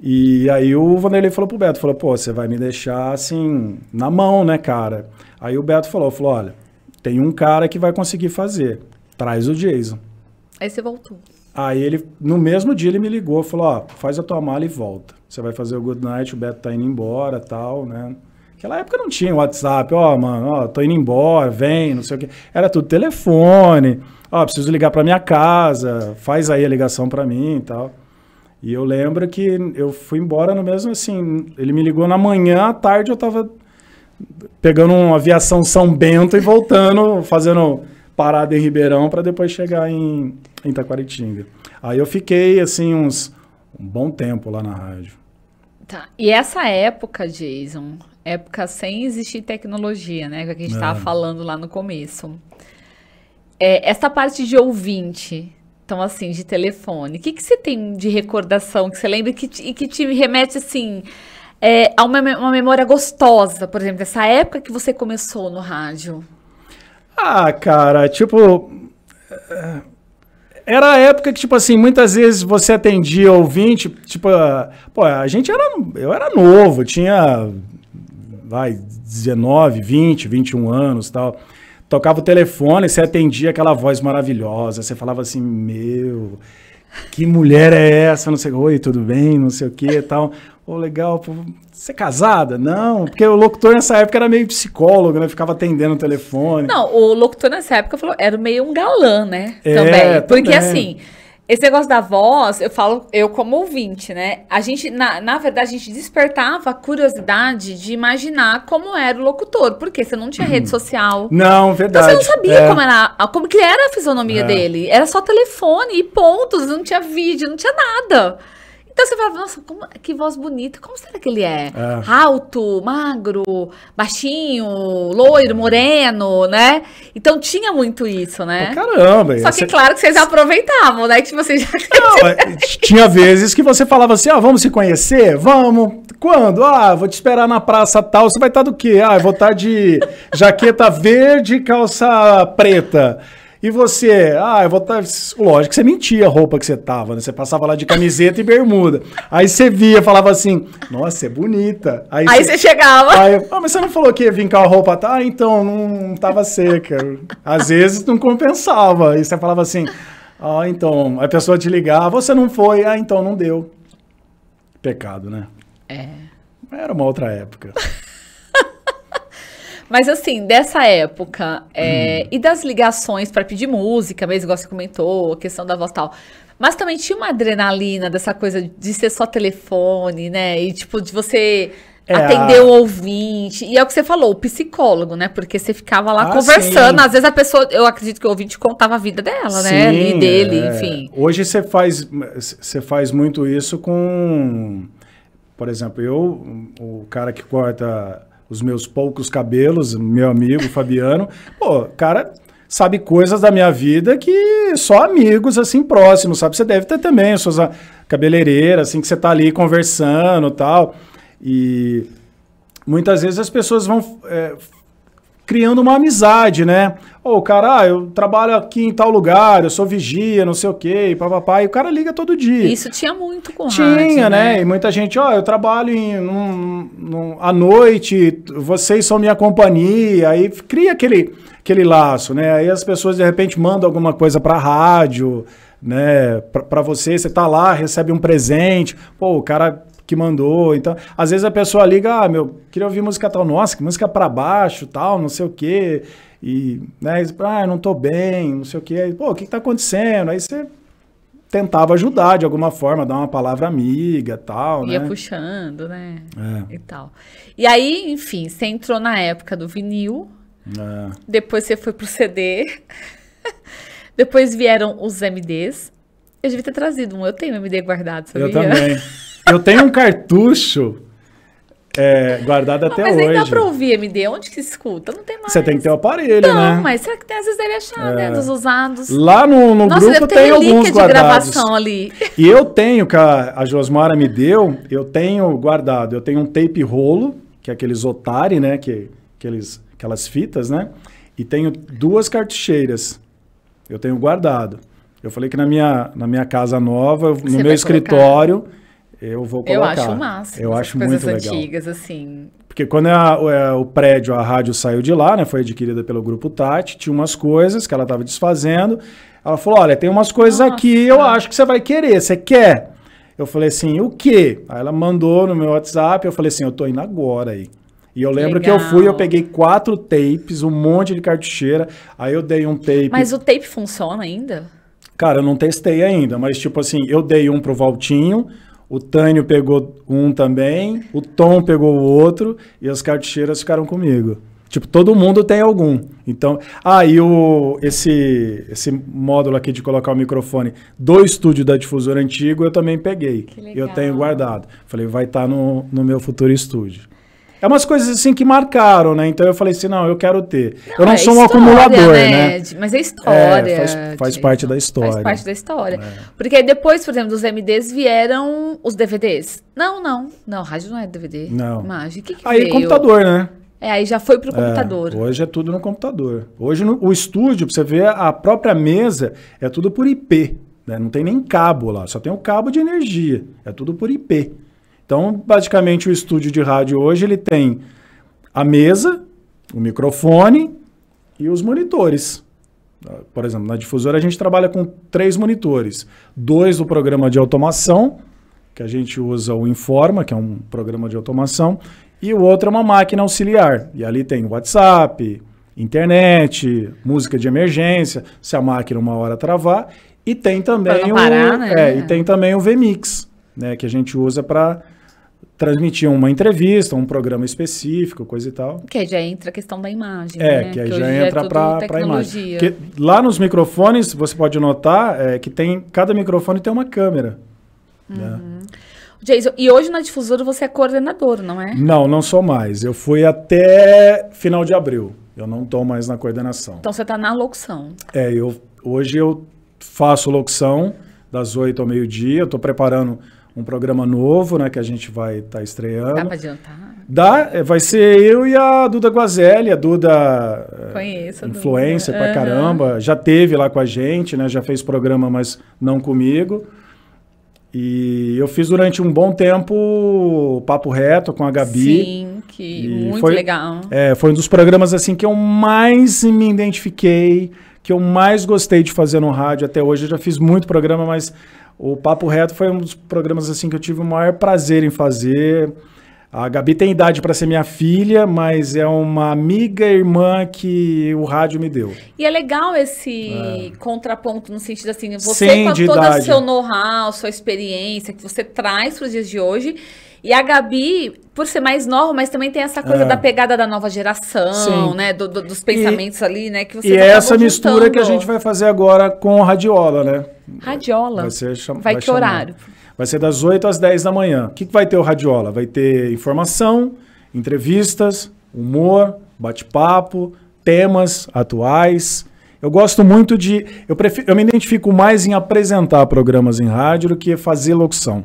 E aí o Vanderlei falou pro Beto, falou, pô, você vai me deixar assim, na mão, né, cara? Aí o Beto falou, falou, olha, tem um cara que vai conseguir fazer, traz o Jason. Aí você voltou. Aí ele, no mesmo dia, ele me ligou, falou, ó, faz a tua mala e volta. Você vai fazer o good night, o Beto tá indo embora, tal, né? Naquela época não tinha WhatsApp, ó, mano, ó, tô indo embora, vem, não sei o quê. Era tudo telefone, ó, preciso ligar pra minha casa, faz aí a ligação pra mim e tal. E eu lembro que eu fui embora no mesmo assim, ele me ligou na manhã, à tarde eu tava pegando uma aviação São Bento e voltando, fazendo parada em Ribeirão para depois chegar em, em Taquaritinga. Aí eu fiquei, assim, uns um bom tempo lá na rádio. Tá. E essa época, Jason, época sem existir tecnologia, né? Que a gente estava é. falando lá no começo. É, essa parte de ouvinte, então assim, de telefone, o que, que você tem de recordação que você lembra que te, e que te remete assim é, a uma, uma memória gostosa, por exemplo, dessa época que você começou no rádio? Ah, cara, tipo. Eh, era a época que, tipo assim, muitas vezes você atendia ouvinte, tipo, pô, a gente era. Eu era novo, tinha. Vai, 19, 20, 21 anos tal. Tocava o telefone, você atendia aquela voz maravilhosa, você falava assim, meu que mulher é essa? Não sei, oi, tudo bem? Não sei o que e tal. Pô, legal, pô, você é casada? Não, porque o locutor nessa época era meio psicólogo, né? Ficava atendendo o telefone. Não, o locutor nessa época falou, era meio um galã, né? É, também. Porque também. assim esse negócio da voz, eu falo, eu como ouvinte, né? A gente, na, na verdade, a gente despertava a curiosidade de imaginar como era o locutor, porque você não tinha uhum. rede social. Não, verdade. Então, você não sabia é. como era, como que era a fisionomia é. dele. Era só telefone e pontos, não tinha vídeo, não tinha nada. Então você fala, nossa, como, que voz bonita. Como será que ele é? é? Alto, magro, baixinho, loiro, é. moreno, né? Então tinha muito isso, né? Pra caramba. Só que você... claro que vocês aproveitavam, né? Que tipo, você já... Não, tinha vezes que você falava assim, ó, oh, ah, vamos se conhecer? Vamos. Quando? Ah, vou te esperar na praça tal. Você vai estar do quê? Ah, eu vou estar de jaqueta verde e calça preta. E você, ah, eu vou estar. Tá, lógico que você mentia a roupa que você tava, né? Você passava lá de camiseta e bermuda. Aí você via, falava assim, nossa, você é bonita. Aí, aí você... você chegava. Aí, ah, mas você não falou que ia vincar a roupa, tá? Ah, então, não, não tava seca. Às vezes não compensava. Aí você falava assim, ah, então, a pessoa te ligava, você não foi, ah, então não deu. Pecado, né? É. Era uma outra época. Mas assim, dessa época, é, hum. e das ligações para pedir música mesmo, igual você comentou, a questão da voz tal. Mas também tinha uma adrenalina dessa coisa de ser só telefone, né? E tipo, de você é atender a... o ouvinte. E é o que você falou, o psicólogo, né? Porque você ficava lá ah, conversando. Sim. Às vezes a pessoa, eu acredito que o ouvinte contava a vida dela, né? sim, né? E dele, é... enfim. Hoje você faz, você faz muito isso com. Por exemplo, eu, o cara que corta os meus poucos cabelos, meu amigo Fabiano. Pô, cara, sabe coisas da minha vida que só amigos assim próximos, sabe? Você deve ter também suas cabeleireiras, assim que você tá ali conversando, tal. E muitas vezes as pessoas vão é, criando uma amizade, né? Ô, oh, cara, ah, eu trabalho aqui em tal lugar, eu sou vigia, não sei o quê, papapá, e o cara liga todo dia. Isso tinha muito com Tinha, rádio, né? né? E muita gente, ó, oh, eu trabalho em, à noite, vocês são minha companhia, aí cria aquele, aquele laço, né? Aí as pessoas, de repente, mandam alguma coisa pra rádio, né, para você, você tá lá, recebe um presente, pô, o cara que mandou. Então, às vezes a pessoa liga, ah, meu, queria ouvir música tal, nossa, que música para baixo, tal, não sei o quê. E, né, ah, não tô bem, não sei o quê. Aí, Pô, o que, que tá acontecendo? Aí você tentava ajudar de alguma forma, dar uma palavra amiga, tal, Ia né? Ia puxando, né? É. E tal. E aí, enfim, você entrou na época do vinil. É. Depois você foi pro CD. depois vieram os MDs. Eu devia ter trazido um, eu tenho MD guardado, sabia? Eu também. eu tenho um cartucho é, guardado ah, até mas hoje. Mas nem dá pra ouvir, MD. Onde que se escuta? Não tem mais. Você tem que ter o um aparelho, então, né? Não, mas será que tem, às vezes deve achar, é, é. né? Dos usados. Lá no, no Nossa, grupo tem alguns guardados. Nossa, de gravação ali. E eu tenho, que a, a Josmara me deu, eu tenho guardado. Eu tenho um tape rolo, que é aqueles otari, né? Que, aqueles, aquelas fitas, né? E tenho duas cartucheiras. Eu tenho guardado. Eu falei que na minha, na minha casa nova, Você no meu escritório... Colocar eu vou colocar. Eu acho o máximo. Eu acho coisas muito legal. antigas, assim. Porque quando é a, a, é, o prédio, a rádio saiu de lá, né? Foi adquirida pelo grupo Tati, tinha umas coisas que ela estava desfazendo. Ela falou: olha, tem umas coisas Nossa. aqui, eu acho que você vai querer, você quer? Eu falei assim, o quê? Aí ela mandou no meu WhatsApp, eu falei assim, eu tô indo agora aí. E eu lembro Legal. que eu fui, eu peguei quatro tapes, um monte de cartucheira, aí eu dei um tape. Mas o tape funciona ainda? Cara, eu não testei ainda, mas tipo assim, eu dei um pro Valtinho, o Tânio pegou um também, o Tom pegou o outro e as carticheiras ficaram comigo. Tipo, todo mundo tem algum. Então, aí ah, o esse esse módulo aqui de colocar o microfone do estúdio da difusora antigo eu também peguei. Eu tenho guardado. Falei, vai estar tá no, no meu futuro estúdio. É umas coisas assim que marcaram, né? Então eu falei assim, não, eu quero ter. Não, eu não é sou história, um acumulador, né? né? Mas é, é história. É, faz, faz parte da história. Faz parte da história. É. Porque aí depois, por exemplo, dos MDs vieram os DVDs. Não, não. Não, rádio não é DVD. Não. Imagem. Que que aí veio? computador, né? É, aí já foi pro é, computador. É, hoje é tudo no computador. Hoje no, o estúdio, pra você ver, a própria mesa é tudo por IP. Né? Não tem nem cabo lá, só tem o cabo de energia. É tudo por IP. Então, basicamente, o estúdio de rádio hoje ele tem a mesa, o microfone e os monitores. Por exemplo, na difusora a gente trabalha com três monitores: dois do programa de automação, que a gente usa o Informa, que é um programa de automação, e o outro é uma máquina auxiliar. E ali tem WhatsApp, internet, música de emergência, se a máquina uma hora travar, e tem também o parar, né? é, e tem também o VMix, né, que a gente usa para transmitiam uma entrevista, um programa específico, coisa e tal. Que aí já entra a questão da imagem. É, né? que aí que já é entra é para a imagem. Porque lá nos microfones, você pode notar é, que tem cada microfone tem uma câmera. Né? Uhum. Né? Jason, e hoje na Difusora você é coordenador, não é? Não, não sou mais. Eu fui até final de abril. Eu não estou mais na coordenação. Então você está na locução. É, eu, hoje eu faço locução das 8 ao meio-dia. Eu estou preparando um programa novo, né, que a gente vai estar tá estreando. Dá pra adiantar? Dá, é, vai ser eu e a Duda Guazelli, a Duda é, Conheço, influencer pra uhum. caramba, já teve lá com a gente, né, já fez programa, mas não comigo. E eu fiz durante um bom tempo papo reto com a Gabi. Sim, que muito foi, legal. É, foi um dos programas assim que eu mais me identifiquei, que eu mais gostei de fazer no rádio até hoje. Eu já fiz muito programa, mas o Papo Reto foi um dos programas assim que eu tive o maior prazer em fazer. A Gabi tem idade para ser minha filha, mas é uma amiga irmã que o rádio me deu. E é legal esse é. contraponto no sentido assim, você Sem com todo o seu know-how, sua experiência que você traz para os dias de hoje, e a Gabi, por ser mais nova, mas também tem essa coisa é. da pegada da nova geração, Sim. né? Do, do, dos pensamentos e, ali, né? Que você e essa mistura juntando. que a gente vai fazer agora com o Radiola, né? Radiola. Vai, ser, vai, vai que chamar. horário? Vai ser das 8 às 10 da manhã. O que, que vai ter o Radiola? Vai ter informação, entrevistas, humor, bate-papo, temas atuais. Eu gosto muito de. Eu, prefiro, eu me identifico mais em apresentar programas em rádio do que fazer locução.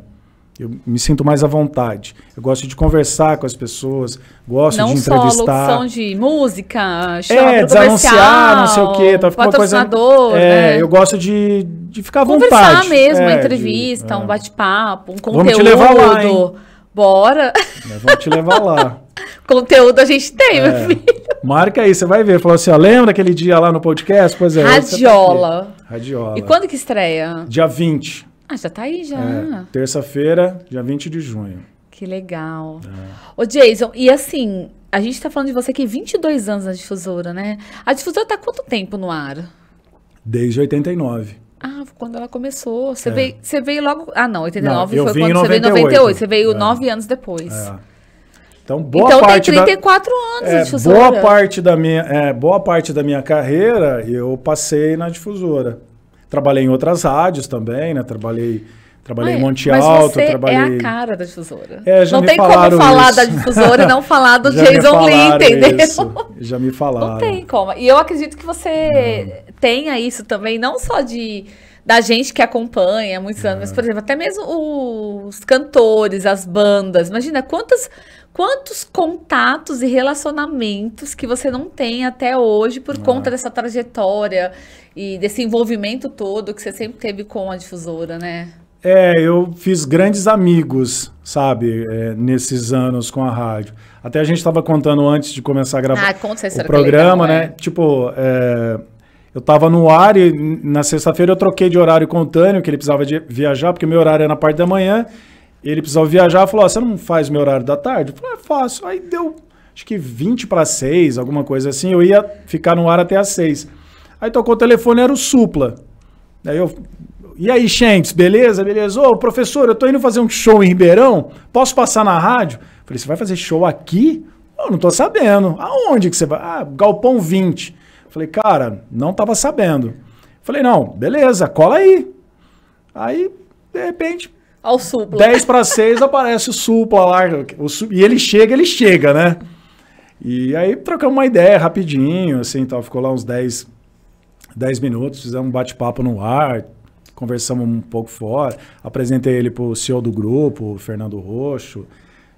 Eu me sinto mais à vontade. Eu gosto de conversar com as pessoas, gosto não de entrevistar. Não só locução de música, é, chama É, desanunciar, não sei o quê. Tá, patrocinador, coisa, é, né? Eu gosto de, de ficar à conversar vontade. Conversar mesmo, é, uma entrevista, de, um é. bate-papo, um conteúdo. Vamos te levar lá, hein? Bora. Nós vamos te levar lá. conteúdo é, a gente tem, é. meu filho. Marca aí, você vai ver. Falou assim, ó, lembra aquele dia lá no podcast? Pois é. Tá Radiola. Tá Radiola. E quando que estreia? Dia 20. Ah, já tá aí já. É, Terça-feira, dia 20 de junho. Que legal. É. Ô, Jason, e assim, a gente tá falando de você que 22 anos na difusora, né? A difusora tá quanto tempo no ar? Desde 89. Ah, quando ela começou. Você, é. veio, você veio logo. Ah, não, 89 não, foi quando você veio em 98. Você veio é. nove anos depois. É. Então, boa então, parte tem 34 da, anos é, difusora. Boa parte, da minha, é, boa parte da minha carreira eu passei na difusora. Trabalhei em outras rádios também, né? Trabalhei Trabalhei em Monte mas Alto, você trabalhei. É a cara da difusora. É, já não me tem falaram como falar isso. da difusora e não falar do Jason Lee, entendeu? Isso. Já me falaram. Não tem como. E eu acredito que você não. tenha isso também, não só de da gente que acompanha há muitos anos, é. mas, por exemplo, até mesmo os cantores, as bandas. Imagina quantas Quantos contatos e relacionamentos que você não tem até hoje por ah. conta é. dessa trajetória e desse envolvimento todo que você sempre teve com a difusora, né? É, eu fiz grandes amigos, sabe, é, nesses anos com a rádio. Até a gente estava contando antes de começar a gravar ah, conta, o é programa, legal, né? né? Tipo, é. Tipo, eu estava no ar e na sexta-feira eu troquei de horário com o Tânio, que ele precisava viajar, porque meu horário era na parte da manhã. Ele precisava viajar, falou: você não faz meu horário da tarde? Eu falei: "É ah, fácil." Aí deu acho que 20 para 6, alguma coisa assim. Eu ia ficar no ar até as 6. Aí tocou o telefone, era o Supla. Aí eu. E aí, Shanks, beleza? Beleza? Ô, professor, eu tô indo fazer um show em Ribeirão. Posso passar na rádio? Eu falei, você vai fazer show aqui? Eu não tô sabendo. Aonde que você vai? Ah, Galpão 20. Eu falei, cara, não tava sabendo. Eu falei, não, beleza, cola aí. Aí, de repente, ao Supla. 10 para 6 aparece o Supla lá. O, e ele chega, ele chega, né? E aí trocamos uma ideia rapidinho, assim, então ficou lá uns 10, 10 minutos, fizemos um bate-papo no ar, conversamos um pouco fora. Apresentei ele pro CEO do grupo, o Fernando Roxo.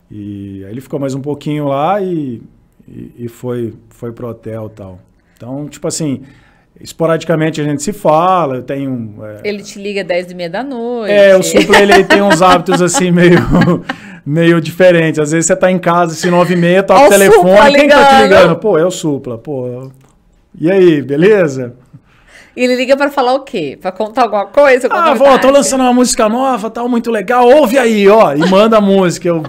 E aí ele ficou mais um pouquinho lá e, e, e foi, foi pro hotel e tal. Então, tipo assim, Esporadicamente a gente se fala, eu tenho... É... Ele te liga 10 e meia da noite. É, o Supla ele tem uns hábitos assim meio, meio diferentes. Às vezes você tá em casa, se 9 e meia, toca o telefone, Supla quem ligando. tá te ligando? Pô, é o Supla, pô. E aí, beleza? E ele liga para falar o quê? Para contar alguma coisa? ah, vó, tô lançando uma música nova, tal, muito legal, ouve aí, ó, e manda a música. Eu...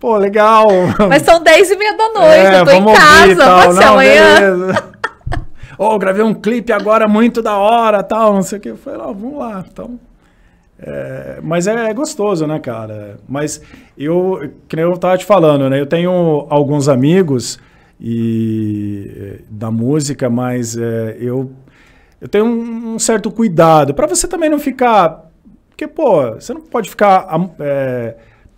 Pô, legal. Mas são 10 e meia da noite, é, eu tô em casa, ouvir, pode ser amanhã. Beleza oh, gravei um clipe agora muito da hora, tal, não sei o que. Eu falei, oh, vamos lá. Então, é, mas é, é, gostoso, né, cara? Mas eu, que eu tava te falando, né? Eu tenho alguns amigos e eh, da música, mas é, eu, eu tenho um, um certo cuidado para você também não ficar, porque pô, você não pode ficar é,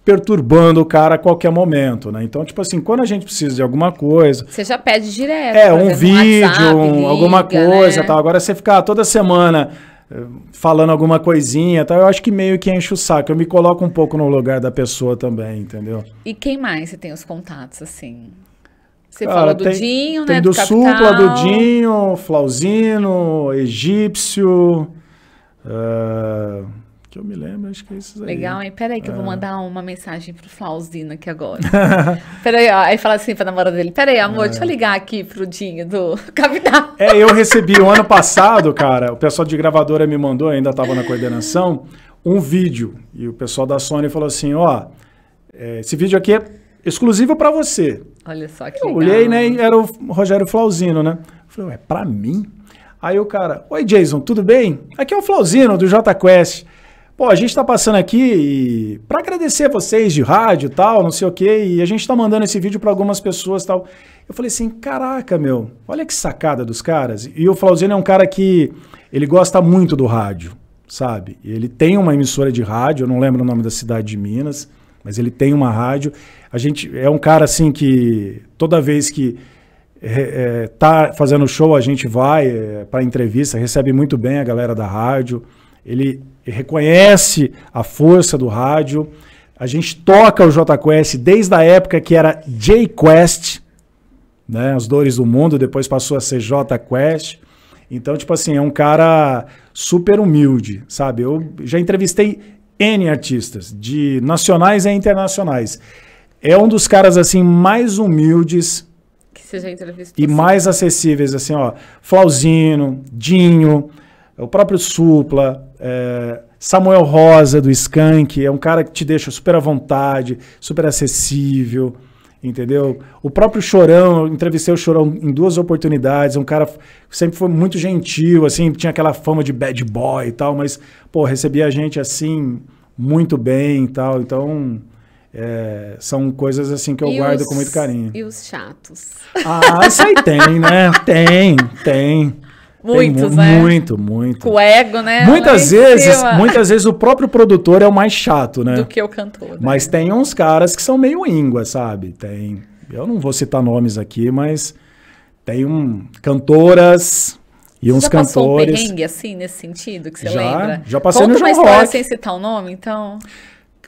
perturbando o cara a qualquer momento, né? Então, tipo assim, quando a gente precisa de alguma coisa... Você já pede direto. É, um vídeo, WhatsApp, um, liga, alguma né? coisa né? tal. Agora, você ficar toda semana eh, falando alguma coisinha tal, eu acho que meio que enche o saco. Eu me coloco um pouco no lugar da pessoa também, entendeu? E quem mais você tem os contatos, assim? Você Cara, fala do tem, Dinho, tem né? Do, do Supla, do Dinho, Flauzino, Egípcio... Uh... Que eu me lembro, acho que é isso aí. Legal, hein? Peraí que é. eu vou é. mandar uma mensagem pro Flauzino aqui agora. Peraí, ó. Aí fala assim pra namorada dele, peraí, amor, é. deixa eu ligar aqui pro Dinho do Capital. É, eu recebi o um ano passado, cara, o pessoal de gravadora me mandou, ainda tava na coordenação, um vídeo. E o pessoal da Sony falou assim, ó, é, esse vídeo aqui é exclusivo para você. Olha só que eu legal. olhei, né, e era o Rogério Flauzino, né? Eu falei, ué, pra mim? Aí o cara, oi Jason, tudo bem? Aqui é o Flauzino, do J Quest. Pô, a gente está passando aqui para agradecer vocês de rádio tal, não sei o quê, e a gente está mandando esse vídeo para algumas pessoas tal. Eu falei assim, caraca, meu, olha que sacada dos caras. E o Flauzino é um cara que ele gosta muito do rádio, sabe? Ele tem uma emissora de rádio, eu não lembro o nome da cidade de Minas, mas ele tem uma rádio. A gente é um cara assim que toda vez que é, é, tá fazendo show a gente vai é, para entrevista, recebe muito bem a galera da rádio. Ele reconhece a força do rádio. A gente toca o JQuest desde a época que era JQuest, né? As Dores do Mundo, depois passou a ser JQuest. Então, tipo assim, é um cara super humilde, sabe? Eu já entrevistei N artistas, de nacionais e internacionais. É um dos caras, assim, mais humildes que você já E assim. mais acessíveis, assim, ó. Flauzino, Dinho, é o próprio Supla, é, Samuel Rosa do Skank, é um cara que te deixa super à vontade, super acessível, entendeu? O próprio Chorão, eu entrevistei o Chorão em duas oportunidades, é um cara sempre foi muito gentil, assim, tinha aquela fama de bad boy e tal, mas, pô, recebia a gente assim, muito bem e tal, então... É, são coisas assim que eu e guardo os, com muito carinho. E os chatos? Ah, isso aí tem, né? Tem, tem. Muitos, né? Muito, muito. Com o ego, né? Muitas Lá vezes, muitas vezes o próprio produtor é o mais chato, né? Do que o cantor. Né? Mas tem uns caras que são meio íngua, sabe? Tem. Eu não vou citar nomes aqui, mas tem um cantoras e uns já cantores. Passou um perrengue, assim, nesse sentido, que você já, lembra? Já passei Conta no João uma Rock. sem citar o um nome, então.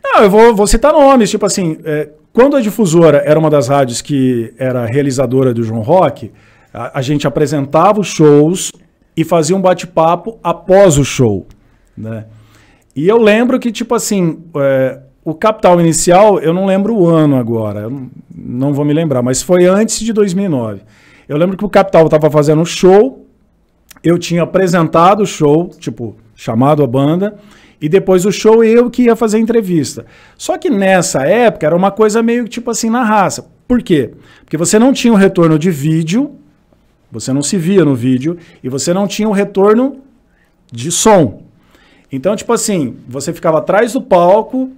Não, eu vou, vou citar nomes, tipo assim, é, quando a difusora era uma das rádios que era realizadora do João Rock, a, a gente apresentava os shows e fazia um bate-papo após o show, né? E eu lembro que, tipo assim, é, o capital inicial, eu não lembro o ano agora, não, não vou me lembrar, mas foi antes de 2009. Eu lembro que o capital estava fazendo um show, eu tinha apresentado o show, tipo, chamado a banda, e depois o show eu que ia fazer a entrevista. Só que nessa época era uma coisa meio tipo assim na raça. Por quê? Porque você não tinha o retorno de vídeo, você não se via no vídeo e você não tinha o um retorno de som. Então, tipo assim, você ficava atrás do palco,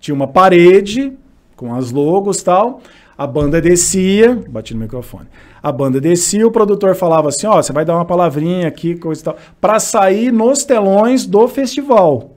tinha uma parede com as logos tal. A banda descia, bati no microfone. A banda descia, o produtor falava assim: ó, oh, você vai dar uma palavrinha aqui, coisa e tal, para sair nos telões do festival.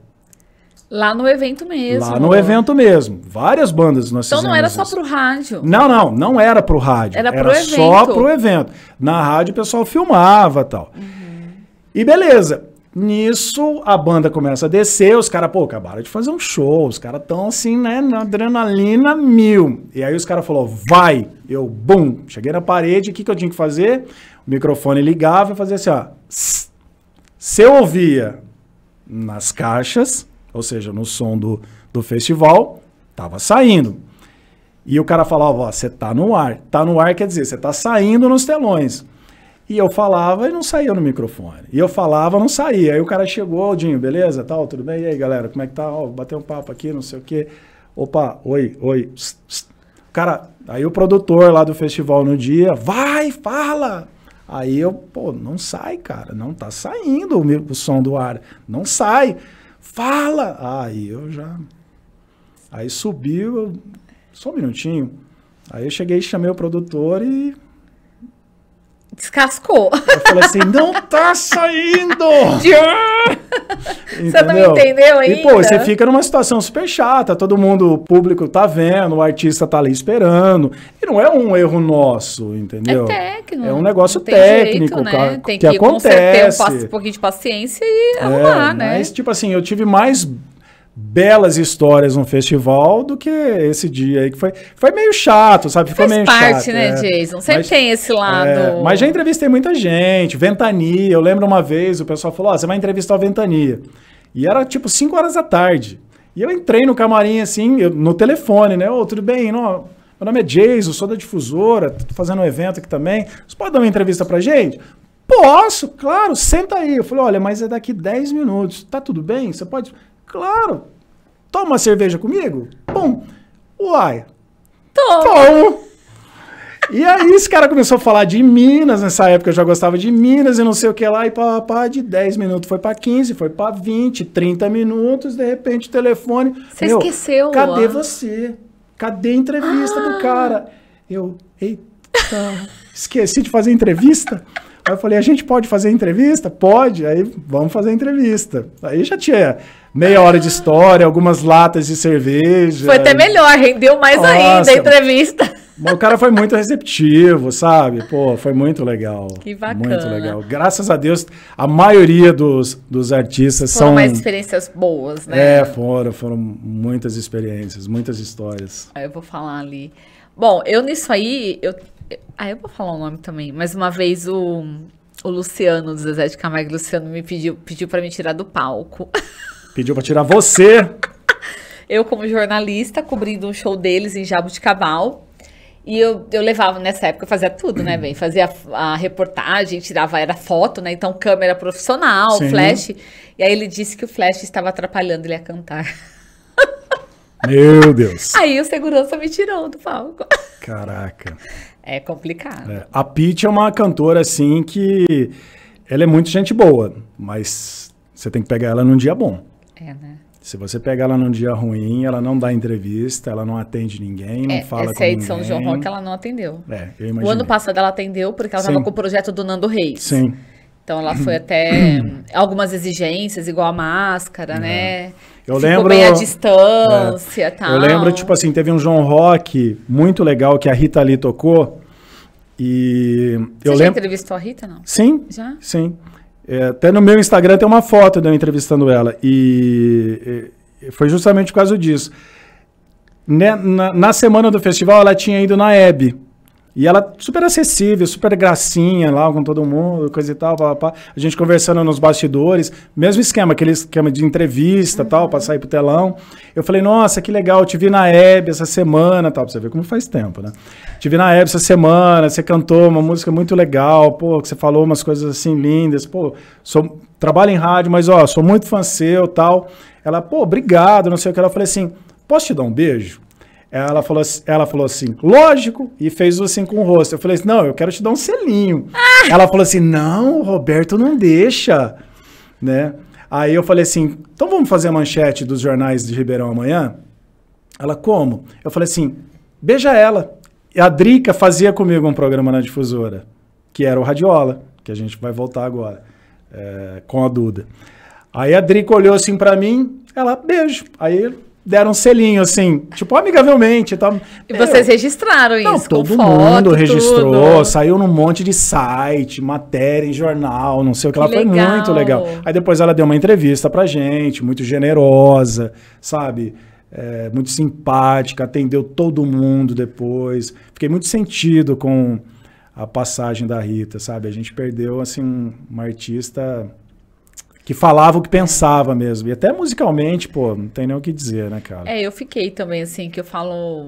Lá no evento mesmo. Lá no evento mesmo. Várias bandas nós Então não era só pro rádio. Não, não, não era pro rádio. Era, pro evento. só pro evento. Na rádio o pessoal filmava tal. Uhum. E beleza. Nisso a banda começa a descer, os caras, pô, acabaram de fazer um show, os caras estão assim, né, na adrenalina mil. E aí os caras falaram, vai! Eu, bum, cheguei na parede, o que, que eu tinha que fazer? O microfone ligava e fazia assim, ó. Se eu ouvia nas caixas, ou seja, no som do, do festival, tava saindo. E o cara falava, você tá no ar. Tá no ar quer dizer, você tá saindo nos telões. E eu falava e não saía no microfone. E eu falava, não saía. Aí o cara chegou, Dinho, beleza? Tal, tudo bem? E aí, galera, como é que tá? Ó, bateu um papo aqui, não sei o quê. Opa, oi, oi. Cara, aí o produtor lá do festival no dia, vai, fala! Aí eu, pô, não sai, cara, não tá saindo o, o som do ar, não sai. Fala! Aí eu já. Aí subiu, eu... só um minutinho. Aí eu cheguei, chamei o produtor e descascou. Eu falei assim, não tá saindo! você não entendeu ainda? E, pô, você fica numa situação super chata, todo mundo, o público tá vendo, o artista tá ali esperando. E não é um erro nosso, entendeu? É técnico. É um negócio técnico jeito, né? que, tem que, acontece. Tem que ter um pouquinho de paciência e é, arrumar, é, né? Mas, tipo assim, eu tive mais belas histórias no festival do que esse dia aí que foi foi meio chato, sabe? foi Faz meio parte, chato, né, é. Jason? Sempre mas, tem esse é, lado. É, mas já entrevistei muita gente, Ventania. Eu lembro uma vez o pessoal falou: oh, você vai entrevistar o Ventania". E era tipo 5 horas da tarde. E eu entrei no camarim assim, eu, no telefone, né? Ô, oh, tudo bem? Não, meu nome é Jason, sou da difusora, tô fazendo um evento aqui também. Você pode dar uma entrevista pra gente? Posso, claro, senta aí. Eu falei, olha, mas é daqui 10 minutos. Tá tudo bem? Você pode. Claro. Toma cerveja comigo? Bom. Uai. Toma. E aí esse cara começou a falar de Minas, nessa época eu já gostava de Minas e não sei o que lá, e pá, pá de 10 minutos foi para 15, foi para 20, 30 minutos, de repente o telefone... Você meu, esqueceu. Cadê ó. você? Cadê a entrevista ah. do cara? Eu, eita, esqueci de fazer entrevista? Aí eu falei, a gente pode fazer entrevista? Pode, aí vamos fazer entrevista. Aí já tinha meia hora de história, algumas latas de cerveja. Foi até melhor, rendeu mais Nossa, ainda a entrevista. O cara foi muito receptivo, sabe? Pô, foi muito legal. Que bacana. Muito legal. Graças a Deus, a maioria dos, dos artistas foram são... Foram mais experiências boas, né? É, foram. Foram muitas experiências, muitas histórias. Aí eu vou falar ali. Bom, eu nisso aí, eu... Ah, eu vou falar o um nome também, mas uma vez o, o Luciano, do Zezé de Camargo, Luciano me pediu, pediu para me tirar do palco. Pediu para tirar você! eu, como jornalista, cobrindo um show deles em Jabuticabal, e eu, eu levava, nessa época, eu fazia tudo, né, bem? Fazia a, a reportagem, tirava, era foto, né? Então, câmera profissional, Sim. flash. E aí ele disse que o flash estava atrapalhando ele a cantar. Meu Deus. Aí o segurança me tirou do palco. Caraca. É complicado. É. A Pete é uma cantora assim que ela é muito gente boa, mas você tem que pegar ela num dia bom. É, né? Se você pegar ela num dia ruim, ela não dá entrevista, ela não atende ninguém, não é, fala com ninguém. Essa é a edição do João Rock, ela não atendeu. É, eu imagino. O ano passado ela atendeu porque ela estava com o projeto do Nando Reis. Sim. Então ela foi até algumas exigências, igual a máscara, é. né? Eu Ficou lembro. bem à distância, é, tal. Eu lembro, tipo assim, teve um João Rock muito legal que a Rita Lee tocou. E Você eu já lembro. entrevistou a Rita, não? Sim. Já? Sim. É, até no meu Instagram tem uma foto de eu entrevistando ela. E, e foi justamente por causa disso. Né, na, na, semana do festival, ela tinha ido na Hebe. E ela super acessível, super gracinha lá com todo mundo, coisa e tal, pá, pá. A gente conversando nos bastidores, mesmo esquema, aquele esquema de entrevista uhum. tal, pra sair pro telão. Eu falei, nossa, que legal, te vi na Hebe essa semana tal, pra você ver como faz tempo, né? Te vi na Hebe essa semana, você cantou uma música muito legal, pô, que você falou umas coisas assim lindas, pô, sou, trabalho em rádio, mas ó, sou muito fã seu tal. Ela, pô, obrigado, não sei o que. Ela falei. assim, posso te dar um beijo? Ela falou, ela falou assim, lógico, e fez assim com o rosto. Eu falei assim, não, eu quero te dar um selinho. Ah! Ela falou assim, não, o Roberto não deixa, né? Aí eu falei assim, então vamos fazer a manchete dos jornais de Ribeirão amanhã? Ela, como? Eu falei assim, beija ela. E a Drica fazia comigo um programa na difusora, que era o Radiola, que a gente vai voltar agora, é, com a Duda. Aí a Drica olhou assim para mim, ela, beijo. Aí deram um selinho, assim, tipo, amigavelmente. Tá, e vocês eu, registraram não, isso? Todo mundo foto, registrou, tudo. saiu num monte de site, matéria em jornal, não sei o que, que lá. Legal. Foi muito legal. Aí depois ela deu uma entrevista pra gente, muito generosa, sabe? É, muito simpática, atendeu todo mundo depois. Fiquei muito sentido com a passagem da Rita, sabe? A gente perdeu, assim, uma artista que falava o que pensava mesmo. E até musicalmente, pô, não tem nem o que dizer, né, cara? É, eu fiquei também assim, que eu falo.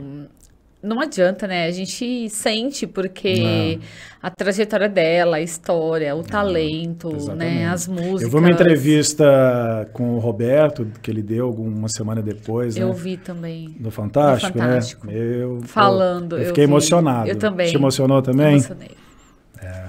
Não adianta, né? A gente sente porque a trajetória dela, a história, o talento, né? As músicas. Eu vi uma entrevista com o Roberto que ele deu uma semana depois. Eu né? vi também. do Fantástico, né? Fantástico. né? Eu, Falando. Eu, eu fiquei eu emocionado. Eu também. Te emocionou também? Eu emocionei. É.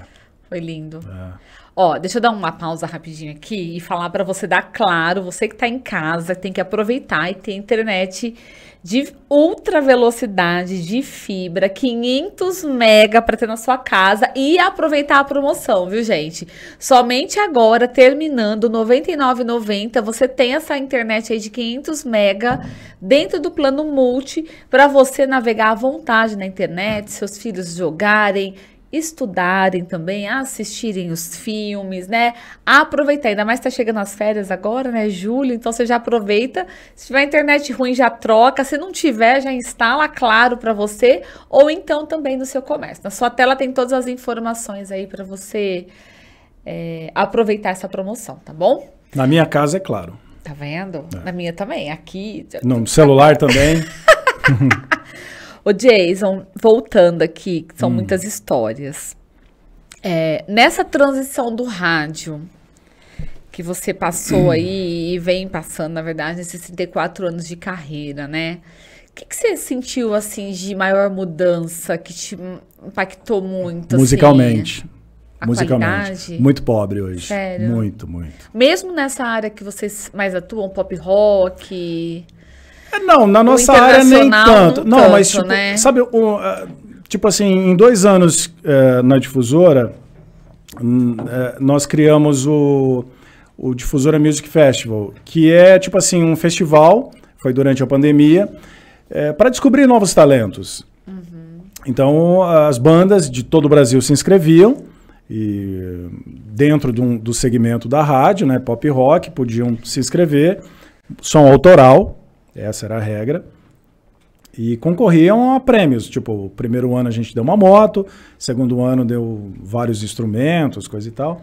Foi lindo. É. Ó, deixa eu dar uma pausa rapidinho aqui e falar para você dar claro, você que está em casa, tem que aproveitar e ter internet de ultra velocidade de fibra, 500 mega para ter na sua casa e aproveitar a promoção, viu, gente? Somente agora, terminando 99,90, você tem essa internet aí de 500 mega dentro do plano multi para você navegar à vontade na internet, seus filhos jogarem, estudarem também, assistirem os filmes, né? Aproveitar, ainda mais tá chegando as férias agora, né? Julho, então você já aproveita. Se tiver internet ruim, já troca. Se não tiver, já instala Claro para você ou então também no seu comércio. Na sua tela tem todas as informações aí para você é, aproveitar essa promoção, tá bom? Na minha casa é claro. Tá vendo? É. Na minha também. Aqui. No celular também. Ô, Jason, voltando aqui, que são hum. muitas histórias. É, nessa transição do rádio que você passou hum. aí e vem passando, na verdade, nesses 34 anos de carreira, né? O que, que, você sentiu, assim, de maior mudança que te impactou muito? Musicalmente. Assim? musicalmente. Qualidade? Muito pobre hoje. Sério? Muito, muito. Mesmo nessa área que vocês mais atuam, pop rock. É, não, na nossa área nem tanto. Não, mas tipo, né? sabe, o, eh, tipo assim, em dois anos eh, na difusora, eh, nós criamos o, o Difusora Music Festival, que é tipo assim um festival, foi durante a pandemia, para descobrir novos talentos. Uhum. Então as bandas de todo o Brasil se inscreviam e dentro de um, do segmento da rádio, né, pop rock, podiam se inscrever, som autoral, essa era a regra. E concorriam a prêmios. Tipo, primeiro ano a gente deu uma moto, segundo ano deu vários instrumentos, coisa e tal.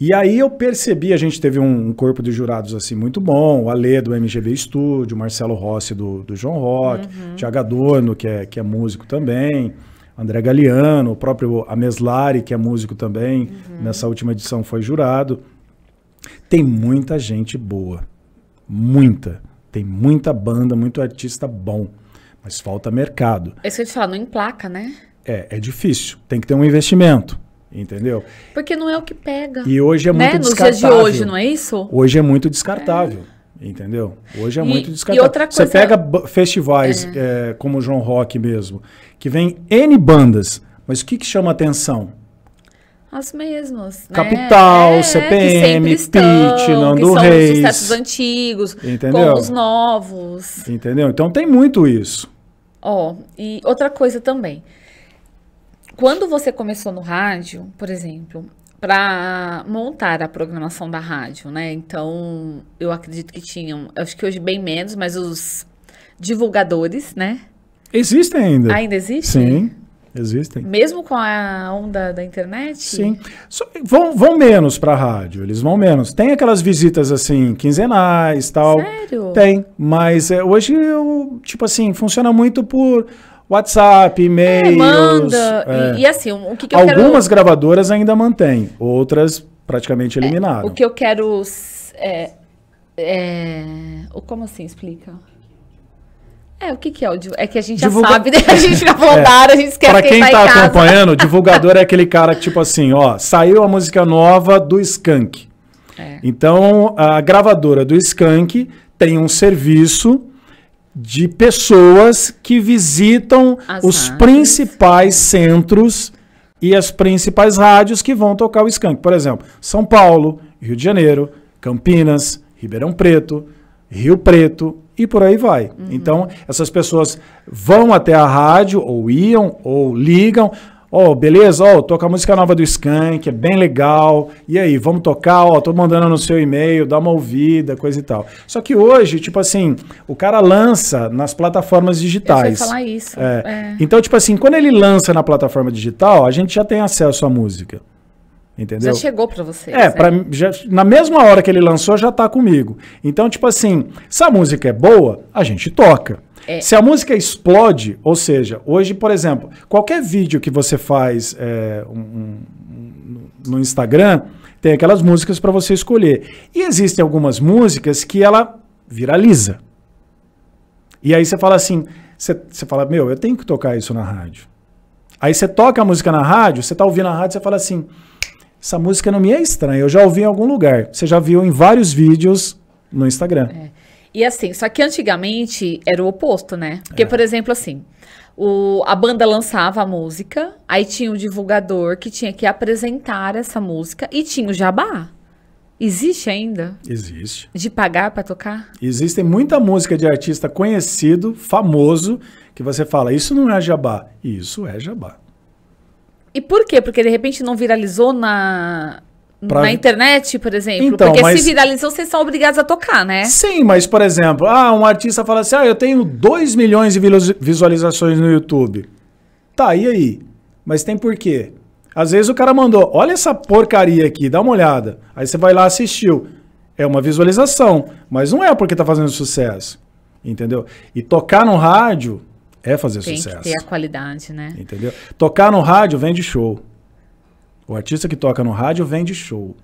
E aí eu percebi, a gente teve um, corpo de jurados assim muito bom, o Alê do MGB Studio, Marcelo Rossi do, do João Rock, uhum. Tiago Adorno, que é, que é músico também, André Galeano, o próprio Ameslari, que é músico também, uhum. nessa última edição foi jurado. Tem muita gente boa, muita. Tem muita banda, muito artista bom, mas falta mercado. É isso que eu te falo, não emplaca, né? É, é difícil. Tem que ter um investimento. Entendeu? Porque não é o que pega. E hoje é né? muito descartável. Nos dias de hoje, não é isso? Hoje é muito descartável. É. Entendeu? Hoje é e, muito descartável. E outra coisa, Você pega festivais é. É, como o João Rock mesmo, que vem N bandas, mas o que, que chama atenção? as mesmas. Né? Capital, né? CPM, PIT, Nando que são Reis. Os sucessos antigos, entendeu? com os novos. Entendeu? Então tem muito isso. Ó, e outra coisa também. Quando você começou no rádio, por exemplo, para montar a programação da rádio, né? Então, eu acredito que tinham, acho que hoje bem menos, mas os divulgadores, né? Existem ainda. Ainda existem? Sim. Existem. Mesmo com a onda da internet? Sim. So, vão, vão menos para a rádio, eles vão menos. Tem aquelas visitas assim, quinzenais tal. Sério? Tem. Mas é, hoje, eu, tipo assim, funciona muito por WhatsApp, e mail É, manda. É. E, e, assim, o que, que eu Algumas quero... gravadoras ainda mantêm, outras praticamente é, eliminaram. o que eu quero. É, é como assim explica? É, o que, que é o É que a gente Divulga... já sabe, né? a gente já falou é. Dar, a gente esquece Pra quem, quem tá, tá acompanhando, divulgador é aquele cara que, tipo assim, ó, saiu a música nova do Skank. É. Então, a gravadora do Skank tem um serviço de pessoas que visitam as os rádios. principais centros e as principais rádios que vão tocar o Skank. Por exemplo, São Paulo, Rio de Janeiro, Campinas, Ribeirão Preto, Rio Preto, e por aí vai. Uhum. Então, essas pessoas vão até a rádio, ou iam, ou ligam. Ó, oh, beleza? Ó, oh, toca a música nova do Skank, é bem legal. E aí, vamos tocar? Ó, oh, tô mandando no seu e-mail, dá uma ouvida, coisa e tal. Só que hoje, tipo assim, o cara lança nas plataformas digitais. Eu falar isso. É. É. Então, tipo assim, quando ele lança na plataforma digital, a gente já tem acesso à música. Entendeu? Já chegou para você. É, né? pra, já, na mesma hora que ele lançou, já tá comigo. Então, tipo assim, se a música é boa, a gente toca. É. Se a música explode, ou seja, hoje, por exemplo, qualquer vídeo que você faz é, um, um, no Instagram, tem aquelas músicas para você escolher. E existem algumas músicas que ela viraliza. E aí você fala assim, você, você fala, meu, eu tenho que tocar isso na rádio. Aí você toca a música na rádio, você tá ouvindo a rádio, você fala assim, essa música não me é estranha, eu já ouvi em algum lugar. Você já viu em vários vídeos no Instagram. É. E assim, só que antigamente era o oposto, né? Porque, é. por exemplo, assim, o, a banda lançava a música, aí tinha o divulgador que tinha que apresentar essa música e tinha o jabá. Existe ainda? Existe. De pagar para tocar? Existem muita música de artista conhecido, famoso, que você fala, isso não é jabá. Isso é jabá. E por quê? Porque de repente não viralizou na, Pra... Na internet, por exemplo? Então, Porque mas... se viralizou, vocês são obrigados a tocar, né? Sim, mas, por exemplo, ah, um artista fala assim: ah, eu tenho 2 milhões de visualizações no YouTube. Tá, e aí? Mas tem por quê? Às vezes o cara mandou, olha essa porcaria aqui, dá uma olhada. Aí você vai lá assistiu. É uma visualização, mas não é porque tá fazendo sucesso. Entendeu? E tocar no rádio é fazer Tem sucesso. Tem que ter a qualidade, né? Entendeu? Tocar no rádio vende show. O artista que toca no rádio vende show.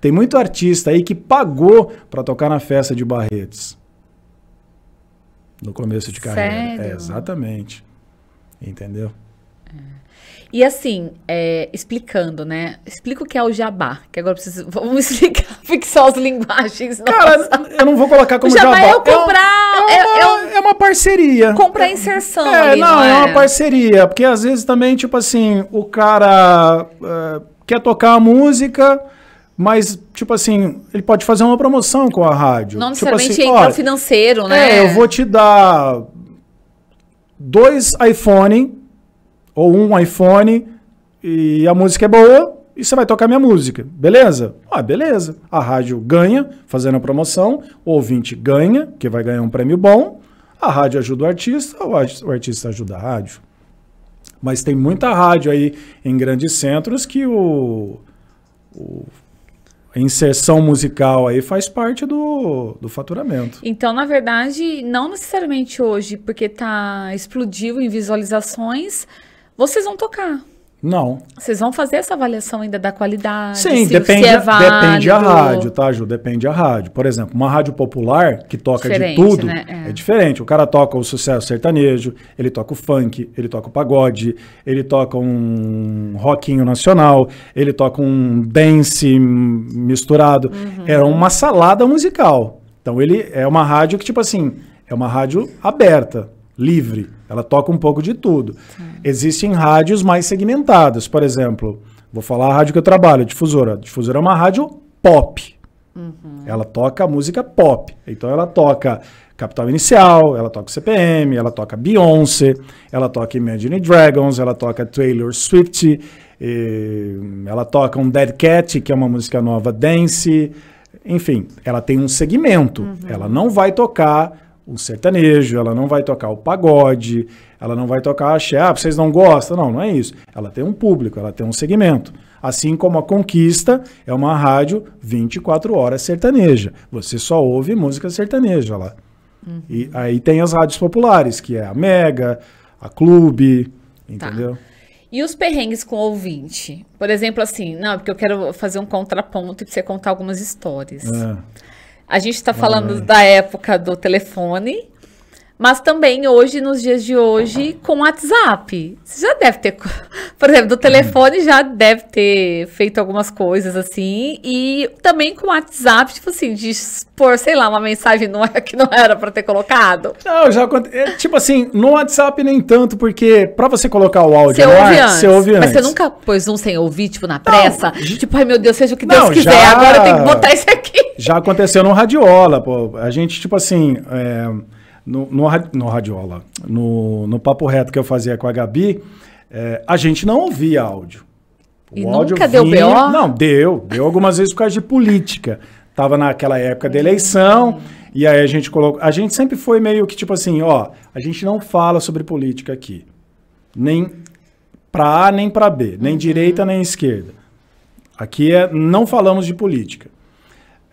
Tem muito artista aí que pagou para tocar na festa de Barretes. No começo de carreira. É, Sério? É, exatamente. Entendeu? E assim, é, explicando, né? Explica o que é o jabá, que agora preciso, vamos explicar, fixar as linguagens. Cara, eu não vou colocar como o jabá. jabá é eu é comprar... É, é, uma, é, é uma parceria. Comprar é. inserção é, ali, não, não é? uma parceria, porque às vezes também, tipo assim, o cara quer tocar a música... Mas, tipo assim, ele pode fazer uma promoção com a rádio. Não tipo necessariamente tipo assim, entra financeiro, né? É, eu vou te dar dois iPhone ou um iPhone e a música é boa e você vai tocar minha música. Beleza? Ah, beleza. A rádio ganha fazendo a promoção, o ouvinte ganha, que vai ganhar um prêmio bom. A rádio ajuda o artista, o artista ajuda a rádio. Mas tem muita rádio aí em grandes centros que o, o a inserção musical aí faz parte do, do faturamento. Então, na verdade, não necessariamente hoje, porque tá explodiu em visualizações, vocês vão tocar. Não. Vocês vão fazer essa avaliação ainda da qualidade? Sim, se, depende, se é depende a rádio, tá, Ju? Depende a rádio. Por exemplo, uma rádio popular que toca diferente, de tudo né? é. é. diferente. O cara toca o sucesso sertanejo, ele toca o funk, ele toca o pagode, ele toca um rockinho nacional, ele toca um dance misturado. Uhum. Era é uma salada musical. Então ele é uma rádio que, tipo assim, é uma rádio aberta, livre. Ela toca um pouco de tudo. Sim. Existem rádios mais segmentadas, por exemplo, vou falar a rádio que eu trabalho, a difusora. A difusora é uma rádio pop. Uhum. Ela toca música pop. Então ela toca Capital Inicial, ela toca CPM, ela toca Beyoncé, ela toca Imagine Dragons, ela toca Taylor Swift, ela toca um Dead Cat, que é uma música nova dance. Enfim, ela tem um segmento. Uhum. Ela não vai tocar o sertanejo, ela não vai tocar o pagode, ela não vai tocar axé, ah, vocês não gostam. Não, não é isso. Ela tem um público, ela tem um segmento. Assim como a Conquista é uma rádio 24 horas sertaneja. Você só ouve música sertaneja lá. Uhum. E aí tem as rádios populares, que é a Mega, a Clube, tá. entendeu? Tá. E os perrengues com o ouvinte? Por exemplo, assim, não, porque eu quero fazer um contraponto e você contar algumas histórias. É. A gente está falando ah. da época do telefone, mas também hoje, nos dias de hoje, com WhatsApp. Você já deve ter, por exemplo, do telefone já deve ter feito algumas coisas assim. E também com WhatsApp, tipo assim, de expor, sei lá, uma mensagem que não era para ter colocado. Não, já aconteceu. É, tipo assim, no WhatsApp nem tanto, porque para você colocar o áudio você ouve antes, você ouve antes. Mas você nunca pôs um sem ouvir, tipo, na pressa? Não. Tipo, ai meu Deus, seja o que Deus quiser, já... agora tem que botar isso aqui. Já aconteceu no Radiola, pô. A gente, tipo assim. É no, no, no Radiola, no, no Papo Reto que eu fazia com a Gabi, é, a gente não ouvia áudio. O e áudio nunca vinha, deu B.O.? Não, deu. Deu algumas vezes por causa de política. Tava naquela época da eleição, e aí a gente colocou... A gente sempre foi meio que tipo assim, ó, a gente não fala sobre política aqui. Nem para A, nem para B. Nem uhum. direita, nem esquerda. Aqui é, não falamos de política.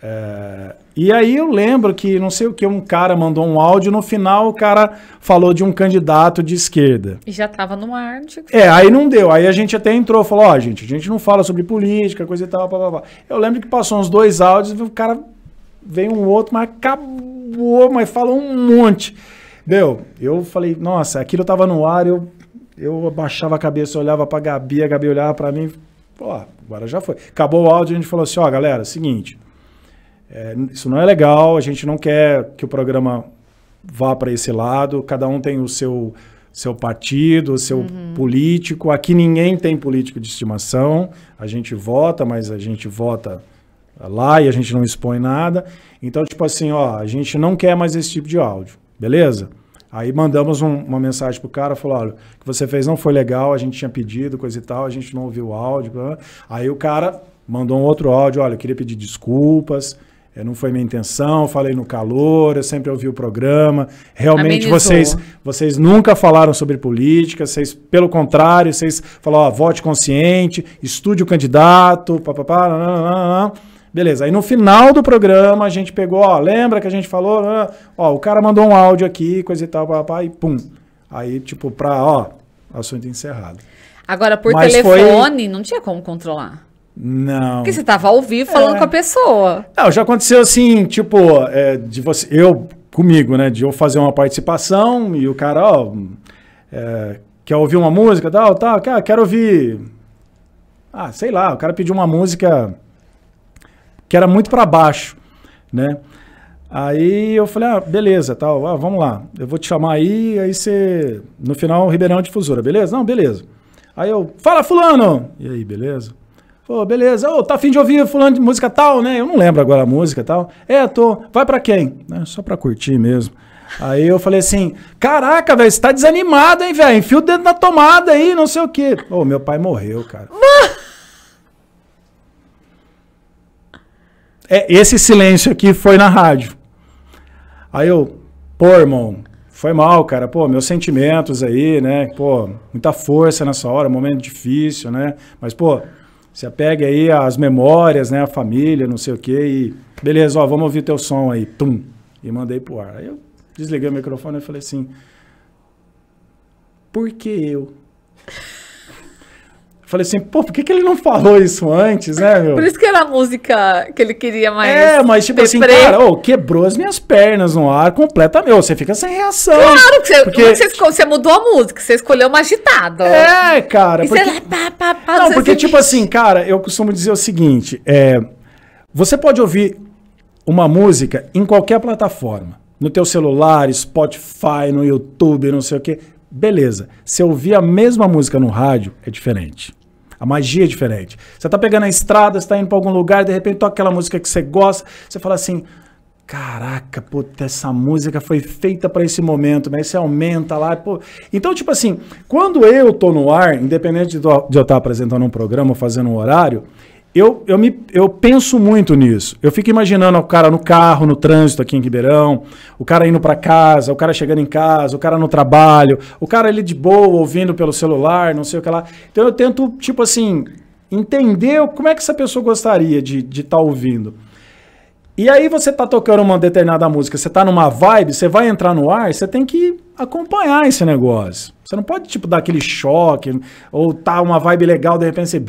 É, e aí eu lembro que, não sei o que, um cara mandou um áudio, no final o cara falou de um candidato de esquerda. E já tava no ar. É, aí não deu. Aí a gente até entrou, falou, ó, oh, gente, a gente não fala sobre política, coisa e tal, blá, blá, blá. Eu lembro que passou uns dois áudios, o cara veio um outro, mas acabou, mas falou um monte. Deu. Eu falei, nossa, aquilo tava no ar, eu, eu abaixava a cabeça, olhava pra Gabi, a Gabi olhava pra mim, Ó, agora já foi. Acabou o áudio, a gente falou assim, ó, oh, galera, seguinte é, isso não é legal, a gente não quer que o programa vá para esse lado, cada um tem o seu, seu partido, o seu uhum. político. Aqui ninguém tem político de estimação, a gente vota, mas a gente vota lá e a gente não expõe nada. Então, tipo assim, ó, a gente não quer mais esse tipo de áudio, beleza? Aí mandamos um, uma mensagem pro cara, falou, olha, o que você fez não foi legal, a gente tinha pedido, coisa e tal, a gente não ouviu o áudio. Aí o cara mandou um outro áudio, olha, eu queria pedir desculpas, é, não foi minha intenção, falei no calor, eu sempre ouvi o programa. Realmente vocês vocês nunca falaram sobre política, vocês, pelo contrário, vocês falaram, ó, vote consciente, estude o candidato, papapá, Beleza, aí no final do programa a gente pegou, ó, lembra que a gente falou, ó, o cara mandou um áudio aqui, coisa e tal, papapá, e pum. Aí, tipo, pra, ó, assunto encerrado. Agora, por Mas telefone, foi... não tinha como controlar. Não. Porque você estava ao vivo falando é. com a pessoa. Não, já aconteceu assim, tipo, é, de você, eu comigo, né, de eu fazer uma participação e o cara, ó, é, quer ouvir uma música, tal, tal, quer, quero ouvir, ah, sei lá, o cara pediu uma música que era muito para baixo, né? Aí eu falei, ah, beleza, tal, ah, vamos lá, eu vou te chamar aí, aí você, no final, Ribeirão Difusora, beleza? Não, beleza. Aí eu, fala fulano! E aí, beleza? Pô, beleza. Ô, oh, tá afim de ouvir fulano de música tal, né? Eu não lembro agora a música tal. É, tô. Vai para quem? É, só pra curtir mesmo. Aí eu falei assim, caraca, velho, você tá desanimado, hein, velho? Enfio o dedo na tomada aí, não sei o quê. Ô, oh, meu pai morreu, cara. é, esse silêncio aqui foi na rádio. Aí eu, pô, irmão, foi mal, cara. Pô, meus sentimentos aí, né? Pô, muita força nessa hora, momento difícil, né? Mas, pô, se apega aí às memórias, né? A família, não sei o quê. E beleza, ó, vamos ouvir teu som aí. Tum. E mandei pro ar. Aí eu desliguei o microfone e falei assim: Por que eu? Eu falei assim, pô, por que, que ele não falou isso antes, né, meu? Por isso que era a música que ele queria mais. É, mas tipo assim, cara, oh, quebrou as minhas pernas no ar completa, meu. Você fica sem reação. Claro, que você, porque... você, você mudou a música, você escolheu uma agitada. É, cara. E porque... pá, pá, pá, não, porque, assim... tipo assim, cara, eu costumo dizer o seguinte: é, você pode ouvir uma música em qualquer plataforma. No teu celular, Spotify, no YouTube, não sei o quê. Beleza. Se eu ouvir a mesma música no rádio, é diferente. A magia é diferente. Você tá pegando a estrada, você tá indo pra algum lugar, de repente toca aquela música que você gosta, você fala assim: Caraca, puta, essa música foi feita para esse momento, mas né? você aumenta lá. Pô. Então, tipo assim, quando eu tô no ar, independente de eu estar tá apresentando um programa ou fazendo um horário, eu, eu, me, eu penso muito nisso. Eu fico imaginando o cara no carro, no trânsito aqui em Ribeirão, o cara indo para casa, o cara chegando em casa, o cara no trabalho, o cara ali de boa, ouvindo pelo celular, não sei o que lá. Então eu tento, tipo assim, entender como é que essa pessoa gostaria de estar de tá ouvindo. E aí você tá tocando uma determinada música, você tá numa vibe, você vai entrar no ar, você tem que acompanhar esse negócio. Você não pode, tipo, dar aquele choque, ou tá uma vibe legal, de repente você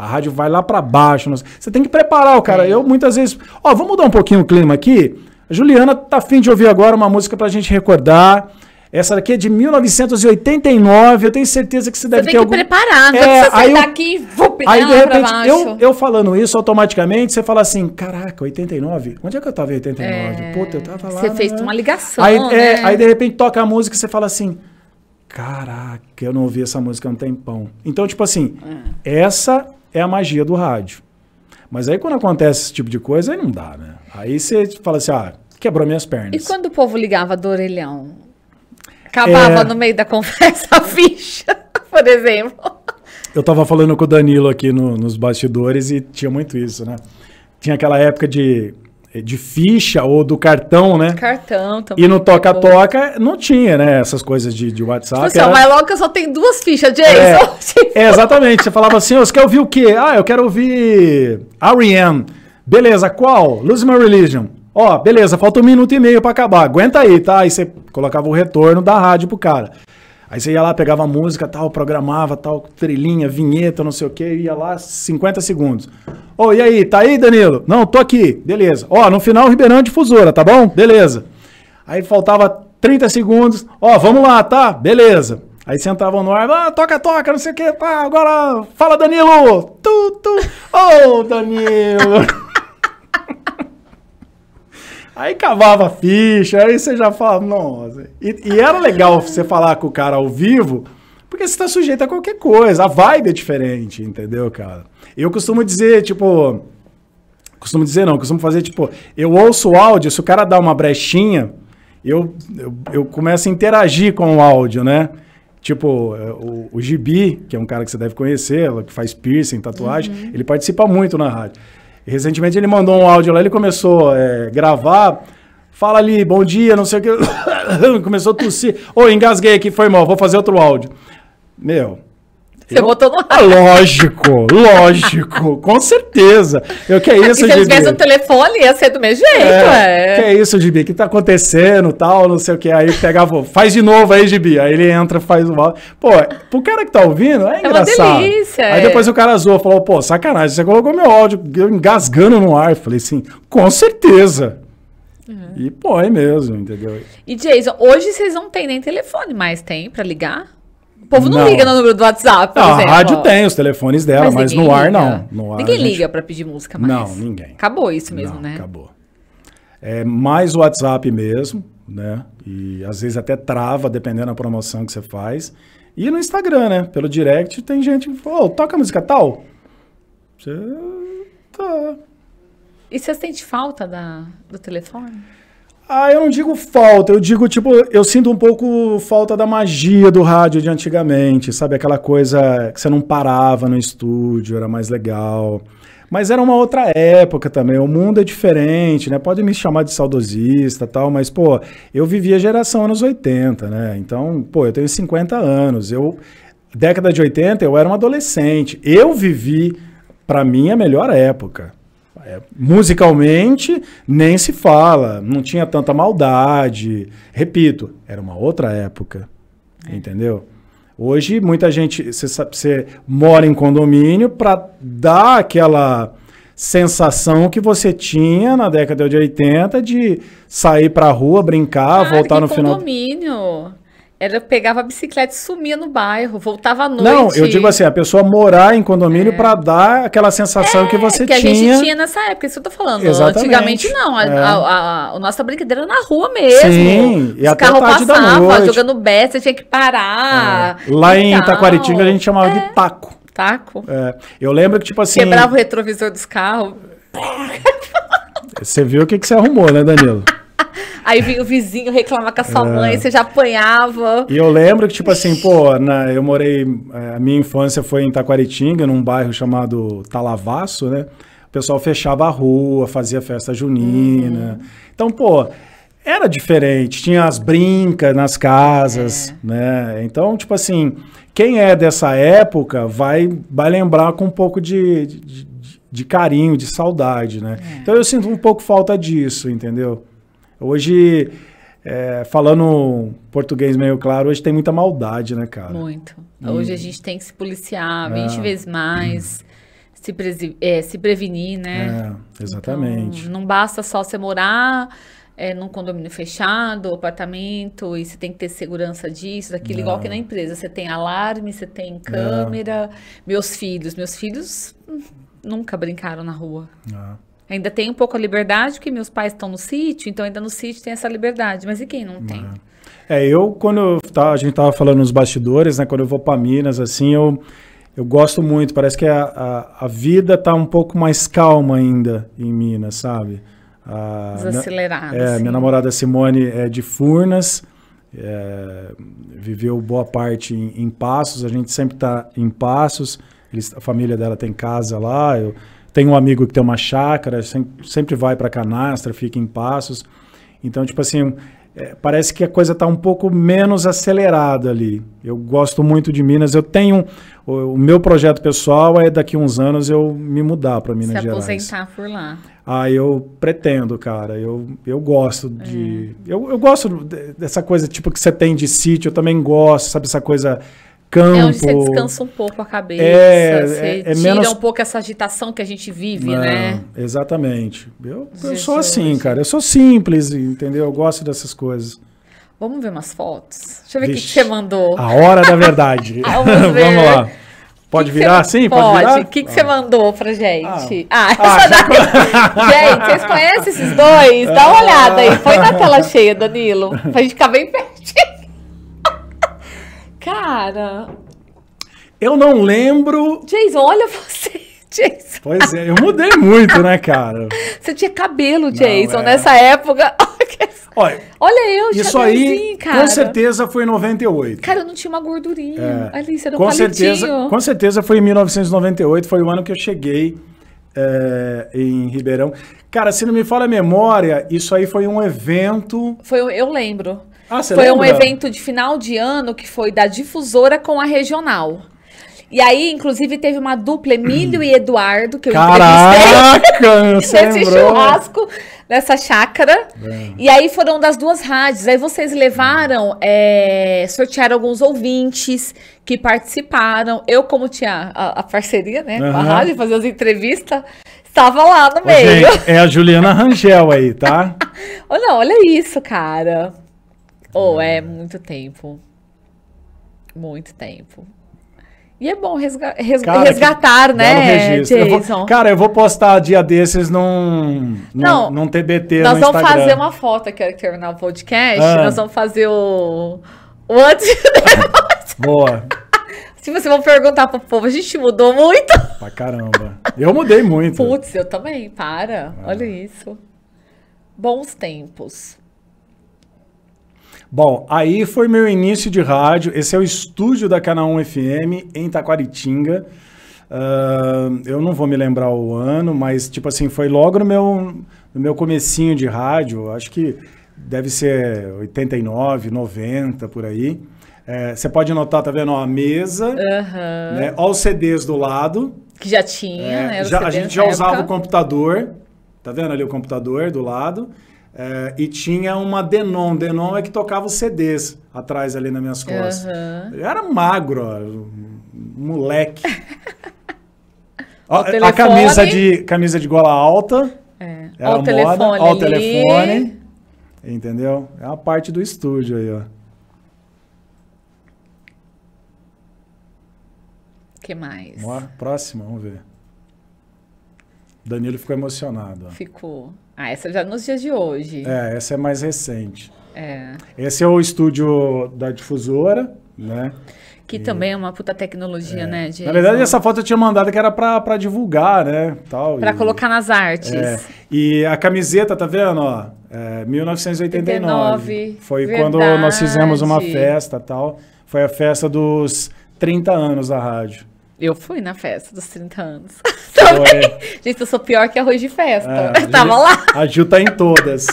a rádio vai lá para baixo. Você tem que preparar o cara. É. Eu muitas vezes. Ó, vamos mudar um pouquinho o clima aqui. A Juliana tá afim de ouvir agora uma música pra gente recordar. Essa daqui é de 1989, eu tenho certeza que você deve você ter algum... Você tem que preparar, não é, aí eu... daqui vup, aí, né, de repente, eu, eu falando isso automaticamente, você fala assim, caraca, 89? Onde é que eu tava em 89? É... Puta, eu tava lá... Você né? fez uma ligação, aí, é, né? é, aí, de repente, toca a música e você fala assim, caraca, eu não ouvi essa música há um tempão. Então, tipo assim, é. essa é a magia do rádio. Mas aí quando acontece esse tipo de coisa, aí não dá, né? Aí você fala assim, ah, quebrou minhas pernas. E quando o povo ligava do orelhão? Acabava é... no meio da conversa a ficha, por exemplo. Eu tava falando com o Danilo aqui no, nos bastidores e tinha muito isso, né? Tinha aquela época de é, de ficha ou do cartão, né? Cartão também. E no é toca-toca não tinha, né? Essas coisas de, de WhatsApp. Tipo assim, era... mas logo só tem duas fichas, Jason. É, é, exatamente. Você falava assim, você quer ouvir o quê? Ah, eu quero ouvir Ariane. Beleza, qual? Lose My Religion. Ó, beleza, falta um minuto e meio para acabar. Aguenta aí, tá? Aí você colocava o retorno da rádio pro cara. Aí você ia lá, pegava a música, tal, programava, tal, trilhinha, vinheta, não sei o quê, ia lá 50 segundos. Ô, oh, e aí, tá aí, Danilo? Não, tô aqui. Beleza. Ó, oh, no final, Ribeirão Difusora, tá bom? Beleza. Aí faltava 30 segundos. Ó, oh, vamos lá, tá? Beleza. Aí você entrava no ar, ah, toca, toca, não sei o quê, pá, agora fala Danilo! Tu, tu! Ô, oh, Danilo! Aí cavava a ficha, aí você já falava, nossa. E, e, era legal você falar com o cara ao vivo, porque você está sujeito a qualquer coisa, a vibe é diferente, entendeu, cara? Eu costumo dizer, tipo. Costumo dizer não, costumo fazer, tipo, eu ouço o áudio, se o cara dá uma brechinha, eu, eu, eu começo a interagir com o áudio, né? Tipo, é, o, o Gibi, que é um cara que você deve conhecer, que faz piercing, tatuagem, uhum. ele participa muito na rádio. Recentemente ele mandou um áudio lá, ele começou a é, gravar, fala ali, bom dia, não sei o que, começou a tossir, Ô, oh, engasguei aqui, foi mal, vou fazer outro áudio. Meu, você botou no ah, ar. lógico, lógico, com certeza. Eu que é isso, Gibi. Se tivesse o um telefone, ia ser do mesmo jeito, é. é. Que é isso, Gibi, o que tá acontecendo, tal, não sei o que. Aí pegava, faz de novo aí, Gibi. Aí ele entra, faz o mal. Pô, pro cara que tá ouvindo, é, engraçado. é Uma delícia, aí depois é. o cara zoou, falou, pô, sacanagem, você colocou meu áudio engasgando no ar. Eu falei assim, com certeza. Uhum. E é mesmo, entendeu? E Jason, hoje vocês não têm nem telefone mais, tem para ligar? povo não, não, liga no número do WhatsApp, por não, exemplo. A rádio tem os telefones dela, mas, mas no liga. ar não. No ar, ninguém gente... liga para pedir música mais. Não, ninguém. Acabou isso mesmo, não, né? Acabou. É mais o WhatsApp mesmo, né? E às vezes até trava, dependendo da promoção que você faz. E no Instagram, né? Pelo direct tem gente que fala, oh, toca música tal. Você tá. E você sente falta da, do telefone? Ah, eu não digo falta, eu digo, tipo, eu sinto um pouco falta da magia do rádio de antigamente, sabe? Aquela coisa que você não parava no estúdio, era mais legal. Mas era uma outra época também, o mundo é diferente, né? Pode me chamar de saudosista tal, mas, pô, eu vivi a geração anos 80, né? Então, pô, eu tenho 50 anos. Eu, década de 80, eu era um adolescente. Eu vivi, para mim, a melhor época é, musicalmente, nem se fala, não tinha tanta maldade. Repito, era uma outra época, é. entendeu? Hoje, muita gente, você mora em condomínio para dar aquela sensação que você tinha na década de 80 de sair para a rua, brincar, voltar no final. condomínio! Ela pegava a bicicleta e sumia no bairro, voltava à noite. Não, eu digo assim, a pessoa morar em condomínio é. para dar aquela sensação é, que você que tinha. Que a gente tinha nessa época, isso eu tô falando. Exatamente. Antigamente não, a, é. a, a, a, nossa brincadeira era na rua mesmo. Sim, e Os até carro tarde passava, da noite. jogando besta, você tinha que parar. É. Lá em Itaquaritiba a gente chamava de é. taco. Taco? É. Eu lembro que tipo assim... Quebrava o retrovisor dos carros. Você viu o que, que você arrumou, né, Danilo? Aí vinha o vizinho reclamar com a sua é. mãe, você já apanhava. E eu lembro que, tipo assim, pô, na, eu morei. É, a minha infância foi em Taquaritinga, num bairro chamado Talavaço, né? O pessoal fechava a rua, fazia festa junina. Uhum. Então, pô, era diferente. Tinha as brincas nas casas, é. né? Então, tipo assim, quem é dessa época vai, vai lembrar com um pouco de, de, de carinho, de saudade, né? É. Então eu sinto um pouco falta disso, entendeu? Hoje, é, falando português meio claro, hoje tem muita maldade, né, cara? Muito. Hoje a gente tem que se policiar 20 é. vezes mais. Se, é, se, prevenir, né? É, exatamente. Então, não basta só você morar é, num condomínio fechado, apartamento, e você tem que ter segurança disso, daquilo, igual que na empresa. Você tem alarme, você tem câmera. Meus filhos, meus filhos nunca brincaram na rua. Ainda tem um pouco a liberdade, porque meus pais estão no sítio, então ainda no sítio tem essa liberdade. Mas e quem não tem? É, é eu, quando eu, tá, a gente tava falando nos bastidores, né? Quando eu vou para Minas, assim, eu, eu gosto muito. Parece que a, a, a, vida tá um pouco mais calma ainda em Minas, sabe? Desacelerada. É, assim. minha namorada Simone é de Furnas. É, viveu boa parte em, em Passos, a gente sempre está em Passos, eles, a família dela tem casa lá, eu, tem um amigo que tem uma chácara, sempre, vai para canastra, fica em passos. Então, tipo assim, é, parece que a coisa está um pouco menos acelerada ali. Eu gosto muito de Minas. Eu tenho. O, o meu projeto pessoal é daqui a uns anos eu me mudar para Minas Se Gerais. Se aposentar por lá. Ah, eu pretendo, cara. Eu, eu gosto de. É. Eu, eu gosto dessa coisa tipo que você tem de sítio. Eu também gosto, sabe? Essa coisa campo. É onde você descansa um pouco a cabeça, é, você é, é tira menos... um pouco essa agitação que a gente vive, Não, né? É, exatamente. Eu, eu sou assim, cara. Eu sou simples, entendeu? Eu gosto dessas coisas. Vamos ver umas fotos? Deixa eu ver o que, você mandou. A hora da verdade. Vamos, Vamos lá. Pode que que virar assim? Pode. Pode. O que, que ah. você mandou pra gente? Ah, ah, ah já... Gente, vocês conhecem esses dois? Dá uma olhada aí. Põe na tela cheia, Danilo. Pra gente ficar bem pertinho. Cara. Eu não lembro. Jason, olha você. Jason. Pois é, eu mudei muito, né, cara? Você tinha cabelo, Jason, não, é... nessa época. Olha, Olha eu, Isso aí, cara. com certeza foi em 98. Cara, eu não tinha uma gordurinha. É, Ali, você era com certeza, com certeza foi em 1998, foi o ano que eu cheguei é, em Ribeirão. Cara, se não me fala a memória, isso aí foi um evento. Foi, eu lembro. Ah, foi lembra? um evento de final de ano que foi da difusora com a regional. E aí, inclusive, teve uma dupla, Emílio e Eduardo, que eu Caraca, entrevistei nesse churrasco, nessa chácara. É. E aí foram das duas rádios. Aí vocês levaram, é, sortearam alguns ouvintes que participaram. Eu, como tinha a, a parceria, né, uhum. com a rádio, fazer as entrevistas, estava lá no Ô, meio. Gente, é a Juliana Rangel aí, tá? olha, olha isso, cara. Ou hum. oh, é muito tempo. Muito tempo. E é bom resga cara, resgatar, né, Jason? Eu vou, cara, eu vou postar dia desses num, não, num, TBT Nós vamos Instagram. fazer uma foto aqui, que terminar o podcast. Ah. Nós vamos fazer o... O antes Boa. Se você vão perguntar pro povo, a gente mudou muito? Pra caramba. Eu mudei muito. Putz, eu também, para. Ah. Olha isso. Bons tempos. Bom, aí foi meu início de rádio. Esse é o estúdio da Canal 1 FM em Taquaritinga. Uh, eu não vou me lembrar o ano, mas tipo assim, foi logo no meu, no meu comecinho de rádio, acho que deve ser 89, 90, por aí. É, você é, pode notar, tá vendo? Ó, a mesa, uhum. né? Ó, os CDs do lado. Que já tinha, é, né? Já, a gente já época. usava o computador. Tá vendo ali o computador do lado? É, e tinha uma Denon. Denon é que tocava os CDs atrás ali nas minhas costas. Uhum. Eu era magro, ó, moleque. ó, a camisa de, camisa de gola alta. É. Era ó o telefone Ó o telefone. Entendeu? É uma parte do estúdio aí, ó. que mais? Próxima, vamos ver. Danilo ficou emocionado. Ó. Ficou. Ah, essa já é nos dias de hoje. É, essa é mais recente. É. Esse é o estúdio da difusora, né? Que e... também é uma puta tecnologia, é. né, Na verdade, essa foto eu tinha mandado que era pra, pra divulgar, né? Tal, pra e... colocar nas artes. É. E a camiseta, tá vendo, ó? É, 1989. 89. Foi verdade. quando nós fizemos uma festa tal. Foi a festa dos 30 anos da rádio. Eu fui na festa dos 30 anos. Gente, eu sou pior que arroz de festa. É, tava lá. A Ju tá em todas.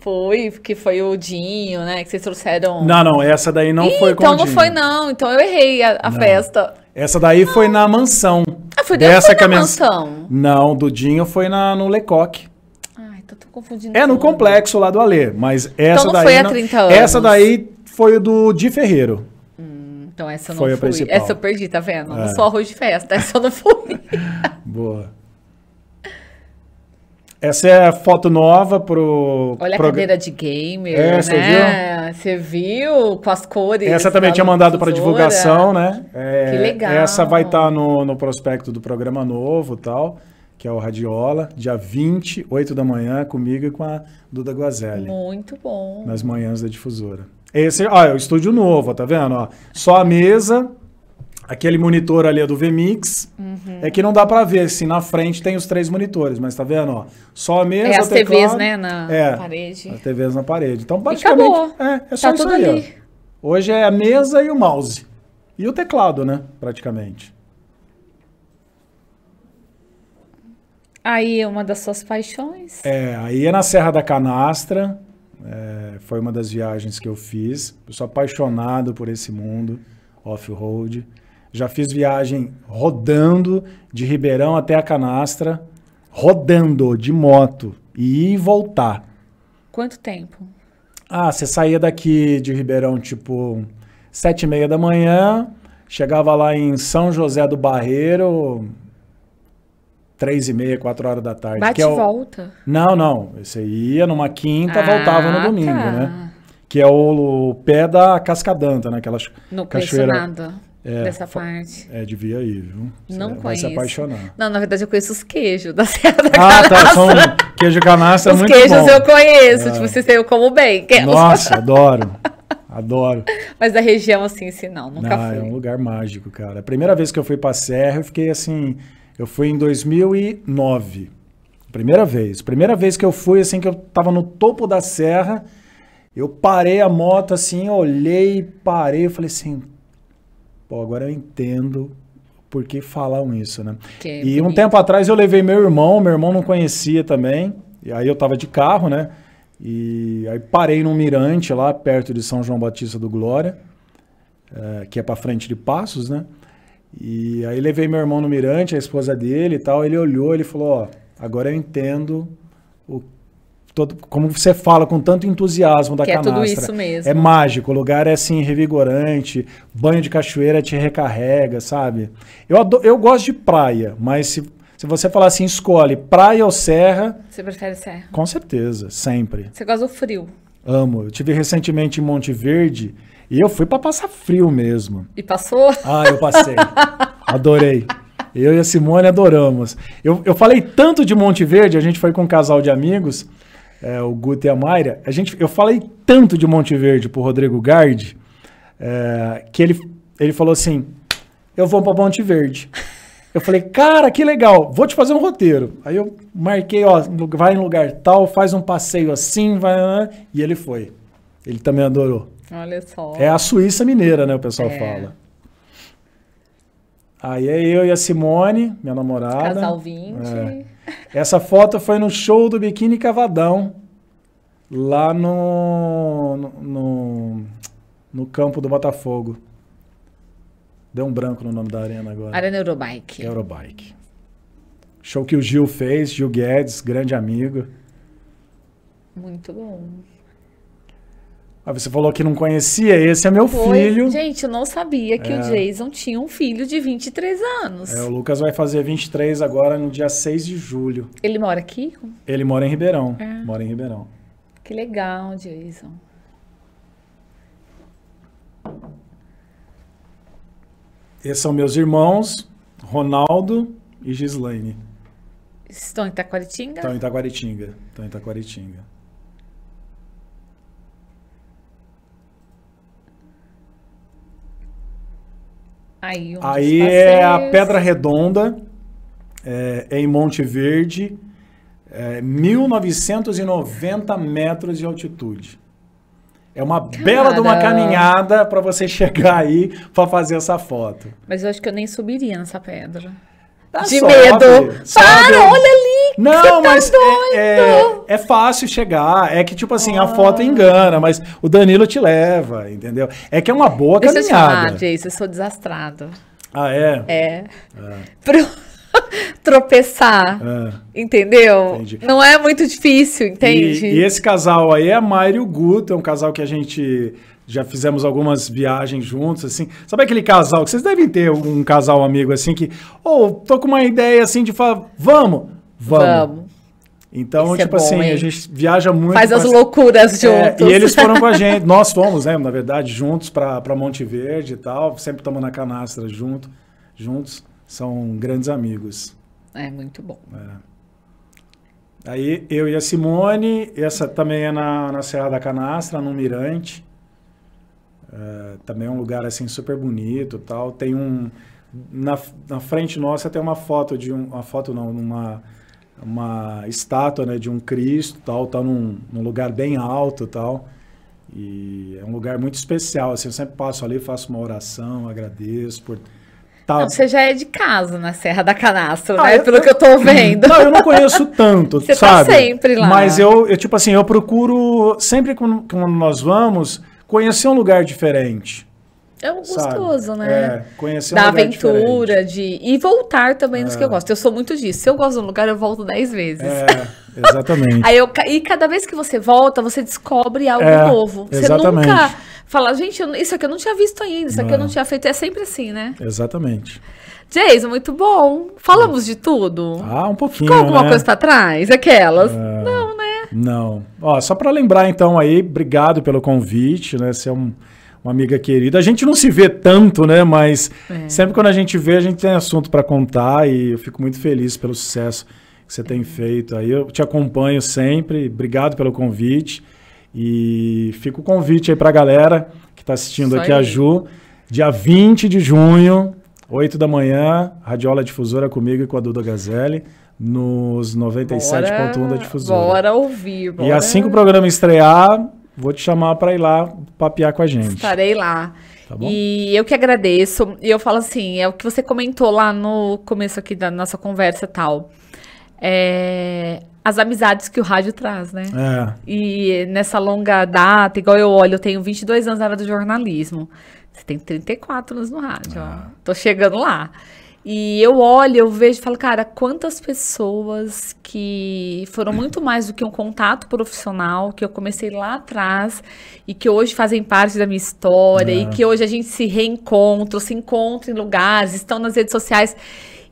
Foi, que foi o Dinho, né? Que vocês trouxeram. Não, não, essa daí não Ih, foi então, com Então não foi, não. Então eu errei a, a festa. Essa daí não. foi na ah. mansão. Ah, foi dessa foi na minha... mansão. Não, do Dinho foi na, no Lecoque. Ai, tô, confundindo. É tudo. no complexo lá do Alê, mas essa então não daí. Foi há 30 não... anos. Essa daí foi do Di Ferreiro. Então essa eu não foi fui. A principal. Essa eu perdi, tá vendo? É. Não sou arroz de festa, essa eu não fui. Boa. Essa é a foto nova pro. Olha pro... a cadeira de gamer. É, né? Você viu? Você viu com as cores. Essa também tinha mandado para divulgação, né? É, que legal. Essa vai estar tá no, no prospecto do programa novo tal que é o Radiola, dia 20, 8 da manhã, comigo e com a Duda Guazelli. Muito bom. Nas manhãs da difusora. Esse ó, é o estúdio novo, tá vendo? Ó, só a mesa, aquele monitor ali é do VMix. Uhum. É que não dá para ver, assim, na frente tem os três monitores, mas tá vendo? Ó, só a mesa, É as teclado, TVs, né, na é, parede. As TVs na parede. Então, basicamente, acabou. é, é tá só tá isso tudo aí. Ali. Hoje é a mesa e o mouse. E o teclado, né, praticamente. Aí é uma das suas paixões. É, aí é na Serra da Canastra. É, foi uma das viagens que eu fiz. Eu sou apaixonado por esse mundo off-road. Já fiz viagem rodando de Ribeirão até a Canastra, rodando de moto e ir e voltar. Quanto tempo? Ah, você saía daqui de Ribeirão tipo sete e meia da manhã, chegava lá em São José do Barreiro três e meia, quatro horas da tarde. Bate que é o... volta? Não, não. Você ia numa quinta, ah, voltava no domingo, tá. né? Que é o, o, pé da Cascadanta, né? Aquela não cachoeira... nada é, dessa parte. É, devia ir, viu? Você não conheço. Vai se apaixonar. Não, na verdade eu conheço os queijos da Serra da Ah, tá, Canastra. tá. São queijo canastra é muito bom. Os queijos eu conheço. É. Tipo, vocês eu como bem. É Nossa, adoro. Adoro. Mas da região, assim, se não, nunca não, ah, é fui. É um lugar mágico, cara. A primeira vez que eu fui pra Serra, eu fiquei assim eu fui em 2009. Primeira vez. Primeira vez que eu fui, assim, que eu tava no topo da serra, eu parei a moto, assim, olhei, parei, falei assim, pô, agora eu entendo por que falam isso, né? Que e um tempo atrás eu levei meu irmão, meu irmão não conhecia também, e aí eu tava de carro, né? E aí parei num mirante lá perto de São João Batista do Glória, eh, que é para frente de Passos, né? E aí levei meu irmão no mirante, a esposa dele e tal. Ele olhou, ele falou: Ó, agora eu entendo o todo, como você fala com tanto entusiasmo da que canastra. É tudo isso mesmo. É mágico, o lugar é assim revigorante, banho de cachoeira te recarrega, sabe? Eu, adoro, eu gosto de praia, mas se, se você falar assim, escolhe praia ou serra. Você prefere serra? Com certeza, sempre. Você gosta do frio? Amo. Eu tive recentemente em Monte Verde. E eu fui para passar frio mesmo. E passou? Ah, eu passei. Adorei. Eu e a Simone adoramos. Eu, eu falei tanto de Monte Verde, a gente foi com um casal de amigos, é, o Guto e a Mayra. A gente, eu falei tanto de Monte Verde pro Rodrigo Gardi, é, que ele, ele falou assim: Eu vou para Monte Verde. Eu falei, cara, que legal, vou te fazer um roteiro. Aí eu marquei, ó, vai em lugar tal, faz um passeio assim, vai. Né, né, e ele foi. Ele também adorou. Olha só. É a Suíça mineira, né? O pessoal é. fala. Aí é eu e a Simone, minha namorada. Casal 20. É. Essa foto foi no show do Biquíni Cavadão, lá no, no, no campo do Botafogo. Deu um branco no nome da arena agora. Arena Eurobike. Eurobike. Show que o Gil fez, Gil Guedes, grande amigo. Muito bom. Ah, você falou que não conhecia, esse é meu Foi. filho. Gente, eu não sabia que é. o Jason tinha um filho de 23 anos. É, o Lucas vai fazer 23 agora no dia 6 de julho. Ele mora aqui? Ele mora em Ribeirão. É. Mora em Ribeirão. Que legal, Jason. Esses são meus irmãos, Ronaldo e Gislaine. Estão em Itaquaritinga? Estão em Itaquaritinga. Estão em Itaquaritinga. Aí, Aí é a Pedra Redonda, é, é, em Monte Verde, é, 1990 metros de altitude. É uma bela de uma caminhada para você chegar aí para fazer essa foto. Mas eu acho que eu nem subiria nessa pedra. Tá de sobe, medo. Sobe. Para, olha ali. Não, tá mas é, é, é, fácil chegar. É que, tipo assim, ah. a foto ah. engana, mas o Danilo te leva, entendeu? É que é uma boa Deixa caminhada. Deixa eu te falar, Jason, eu sou desastrado. Ah, é? É. é. Pro... tropeçar, ah. entendeu? Entendi. Não é muito difícil, entende? E, e esse casal aí é Mário e o Guto, é um casal que a gente já fizemos algumas viagens juntos, assim. Sabe aquele casal que vocês devem ter um casal amigo assim que, ou oh, tô com uma ideia assim de falar, vamos. Vamos. Então, Isso é tipo é bom, assim, hein? a gente viaja muito. Faz as loucuras é, juntos. e eles foram com a gente. Nós fomos, né, na verdade, juntos para Monte Verde e tal. Sempre estamos na canastra junto, juntos. São grandes amigos. É muito bom. É. Aí eu e a Simone, essa também é na, na Serra da Canastra, no Mirante. É, também é um lugar assim super bonito tal. Tem um. Na, na frente nossa tem uma foto de um. Uma foto não, uma uma estátua né, de um Cristo, tal, tá num, num, lugar bem alto, tal. E é um lugar muito especial, assim, eu sempre passo ali, faço uma oração, agradeço por tal Não, você já é de casa na Serra da Canastra, ah, né? Pelo que eu tô vendo. Não, eu não conheço tanto, você tá sabe? tá sempre lá. Mas eu, eu, tipo assim, eu procuro, sempre quando, quando nós vamos, conhecer um lugar diferente é um gostoso, né? É, conhecer um da aventura, diferente. de e voltar também é. nos que eu é. gosto. Eu sou muito disso. Se eu gosto de um lugar, eu volto dez vezes. É, exatamente. Aí eu e cada vez que você volta, você descobre algo é, novo. Você exatamente. nunca fala, gente, eu, isso aqui eu não tinha visto ainda, isso aqui não. eu não tinha feito. É sempre assim, né? Exatamente. Jason, muito bom. Falamos é. de tudo. Ah, um pouquinho. Ficou alguma né? coisa para trás? Aquelas? É. Não, né? Não. Ó, só para lembrar então aí, obrigado pelo convite, né? Você é um uma amiga querida. A gente não se vê tanto, né? Mas é. sempre quando a gente vê, a gente tem assunto para contar e eu fico muito feliz pelo sucesso que você tem feito. Aí eu te acompanho sempre. Obrigado pelo convite. E fica o convite aí para a galera que está assistindo Só aqui aí. a Ju. Dia 20 de junho, 8 da manhã, Radiola Difusora comigo e com a Duda Gazelli nos 97.1 da Difusora. Bora ouvir, bora. E assim que o programa estrear, Vou te chamar para ir lá papear com a gente. Estarei lá. Tá e eu que agradeço. E eu falo assim, é o que você comentou lá no começo aqui da nossa conversa tal. É, as amizades que o rádio traz, né? É. E nessa longa data, igual eu olho, eu tenho 22 anos na área do jornalismo. Você tem 34 anos no rádio, ah. ó. Tô chegando lá. E eu olho, eu vejo e falo, cara, quantas pessoas que foram muito mais do que um contato profissional, que eu comecei lá atrás e que hoje fazem parte da minha história, e é. que hoje a gente se reencontra, se encontra em lugares, estão nas redes sociais.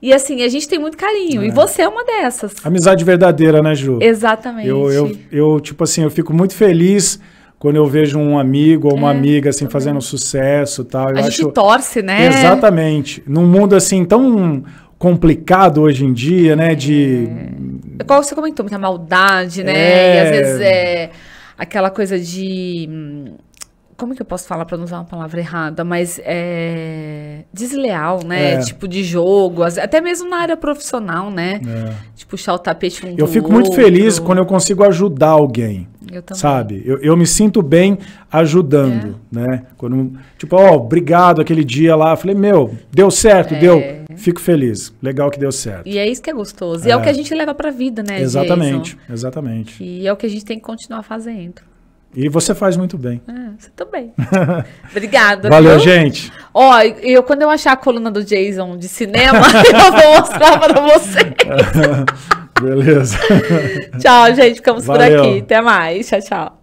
E assim, a gente tem muito carinho. É. E você é uma dessas. Amizade verdadeira, né, Ju? Exatamente. Eu, eu, eu, tipo assim, eu fico muito feliz quando eu vejo um amigo ou uma é, amiga assim também. fazendo sucesso, tal, eu a acho gente torce, né? Exatamente. Num mundo assim tão complicado hoje em dia, né, de é. Qual você comentou, muita maldade, né? É... E às é. vezes é aquela coisa de hum, como que eu posso falar para não usar uma palavra errada, mas é desleal, né? É. Tipo de jogo, até mesmo na área profissional, né? É. De tipo, puxar o tapete um Eu fico outro. muito feliz quando eu consigo ajudar alguém. Eu também. Sabe? Eu, eu me sinto bem ajudando, é. né? Quando, tipo, ó, oh, obrigado aquele dia lá. Eu falei, meu, deu certo, deu. É. Fico feliz. Legal que deu certo. E é isso que é gostoso. E é, o é. que a gente leva pra vida, né? Exatamente, Jason? exatamente. E é o que a gente tem que continuar fazendo. E você faz muito bem. Ah, você também. Tá Obrigada. Valeu, viu? gente. Ó, eu quando eu achar a coluna do Jason de cinema, eu vou mostrar para você. Beleza. tchau, gente. Ficamos Valeu. por aqui. Até mais. Tchau, tchau.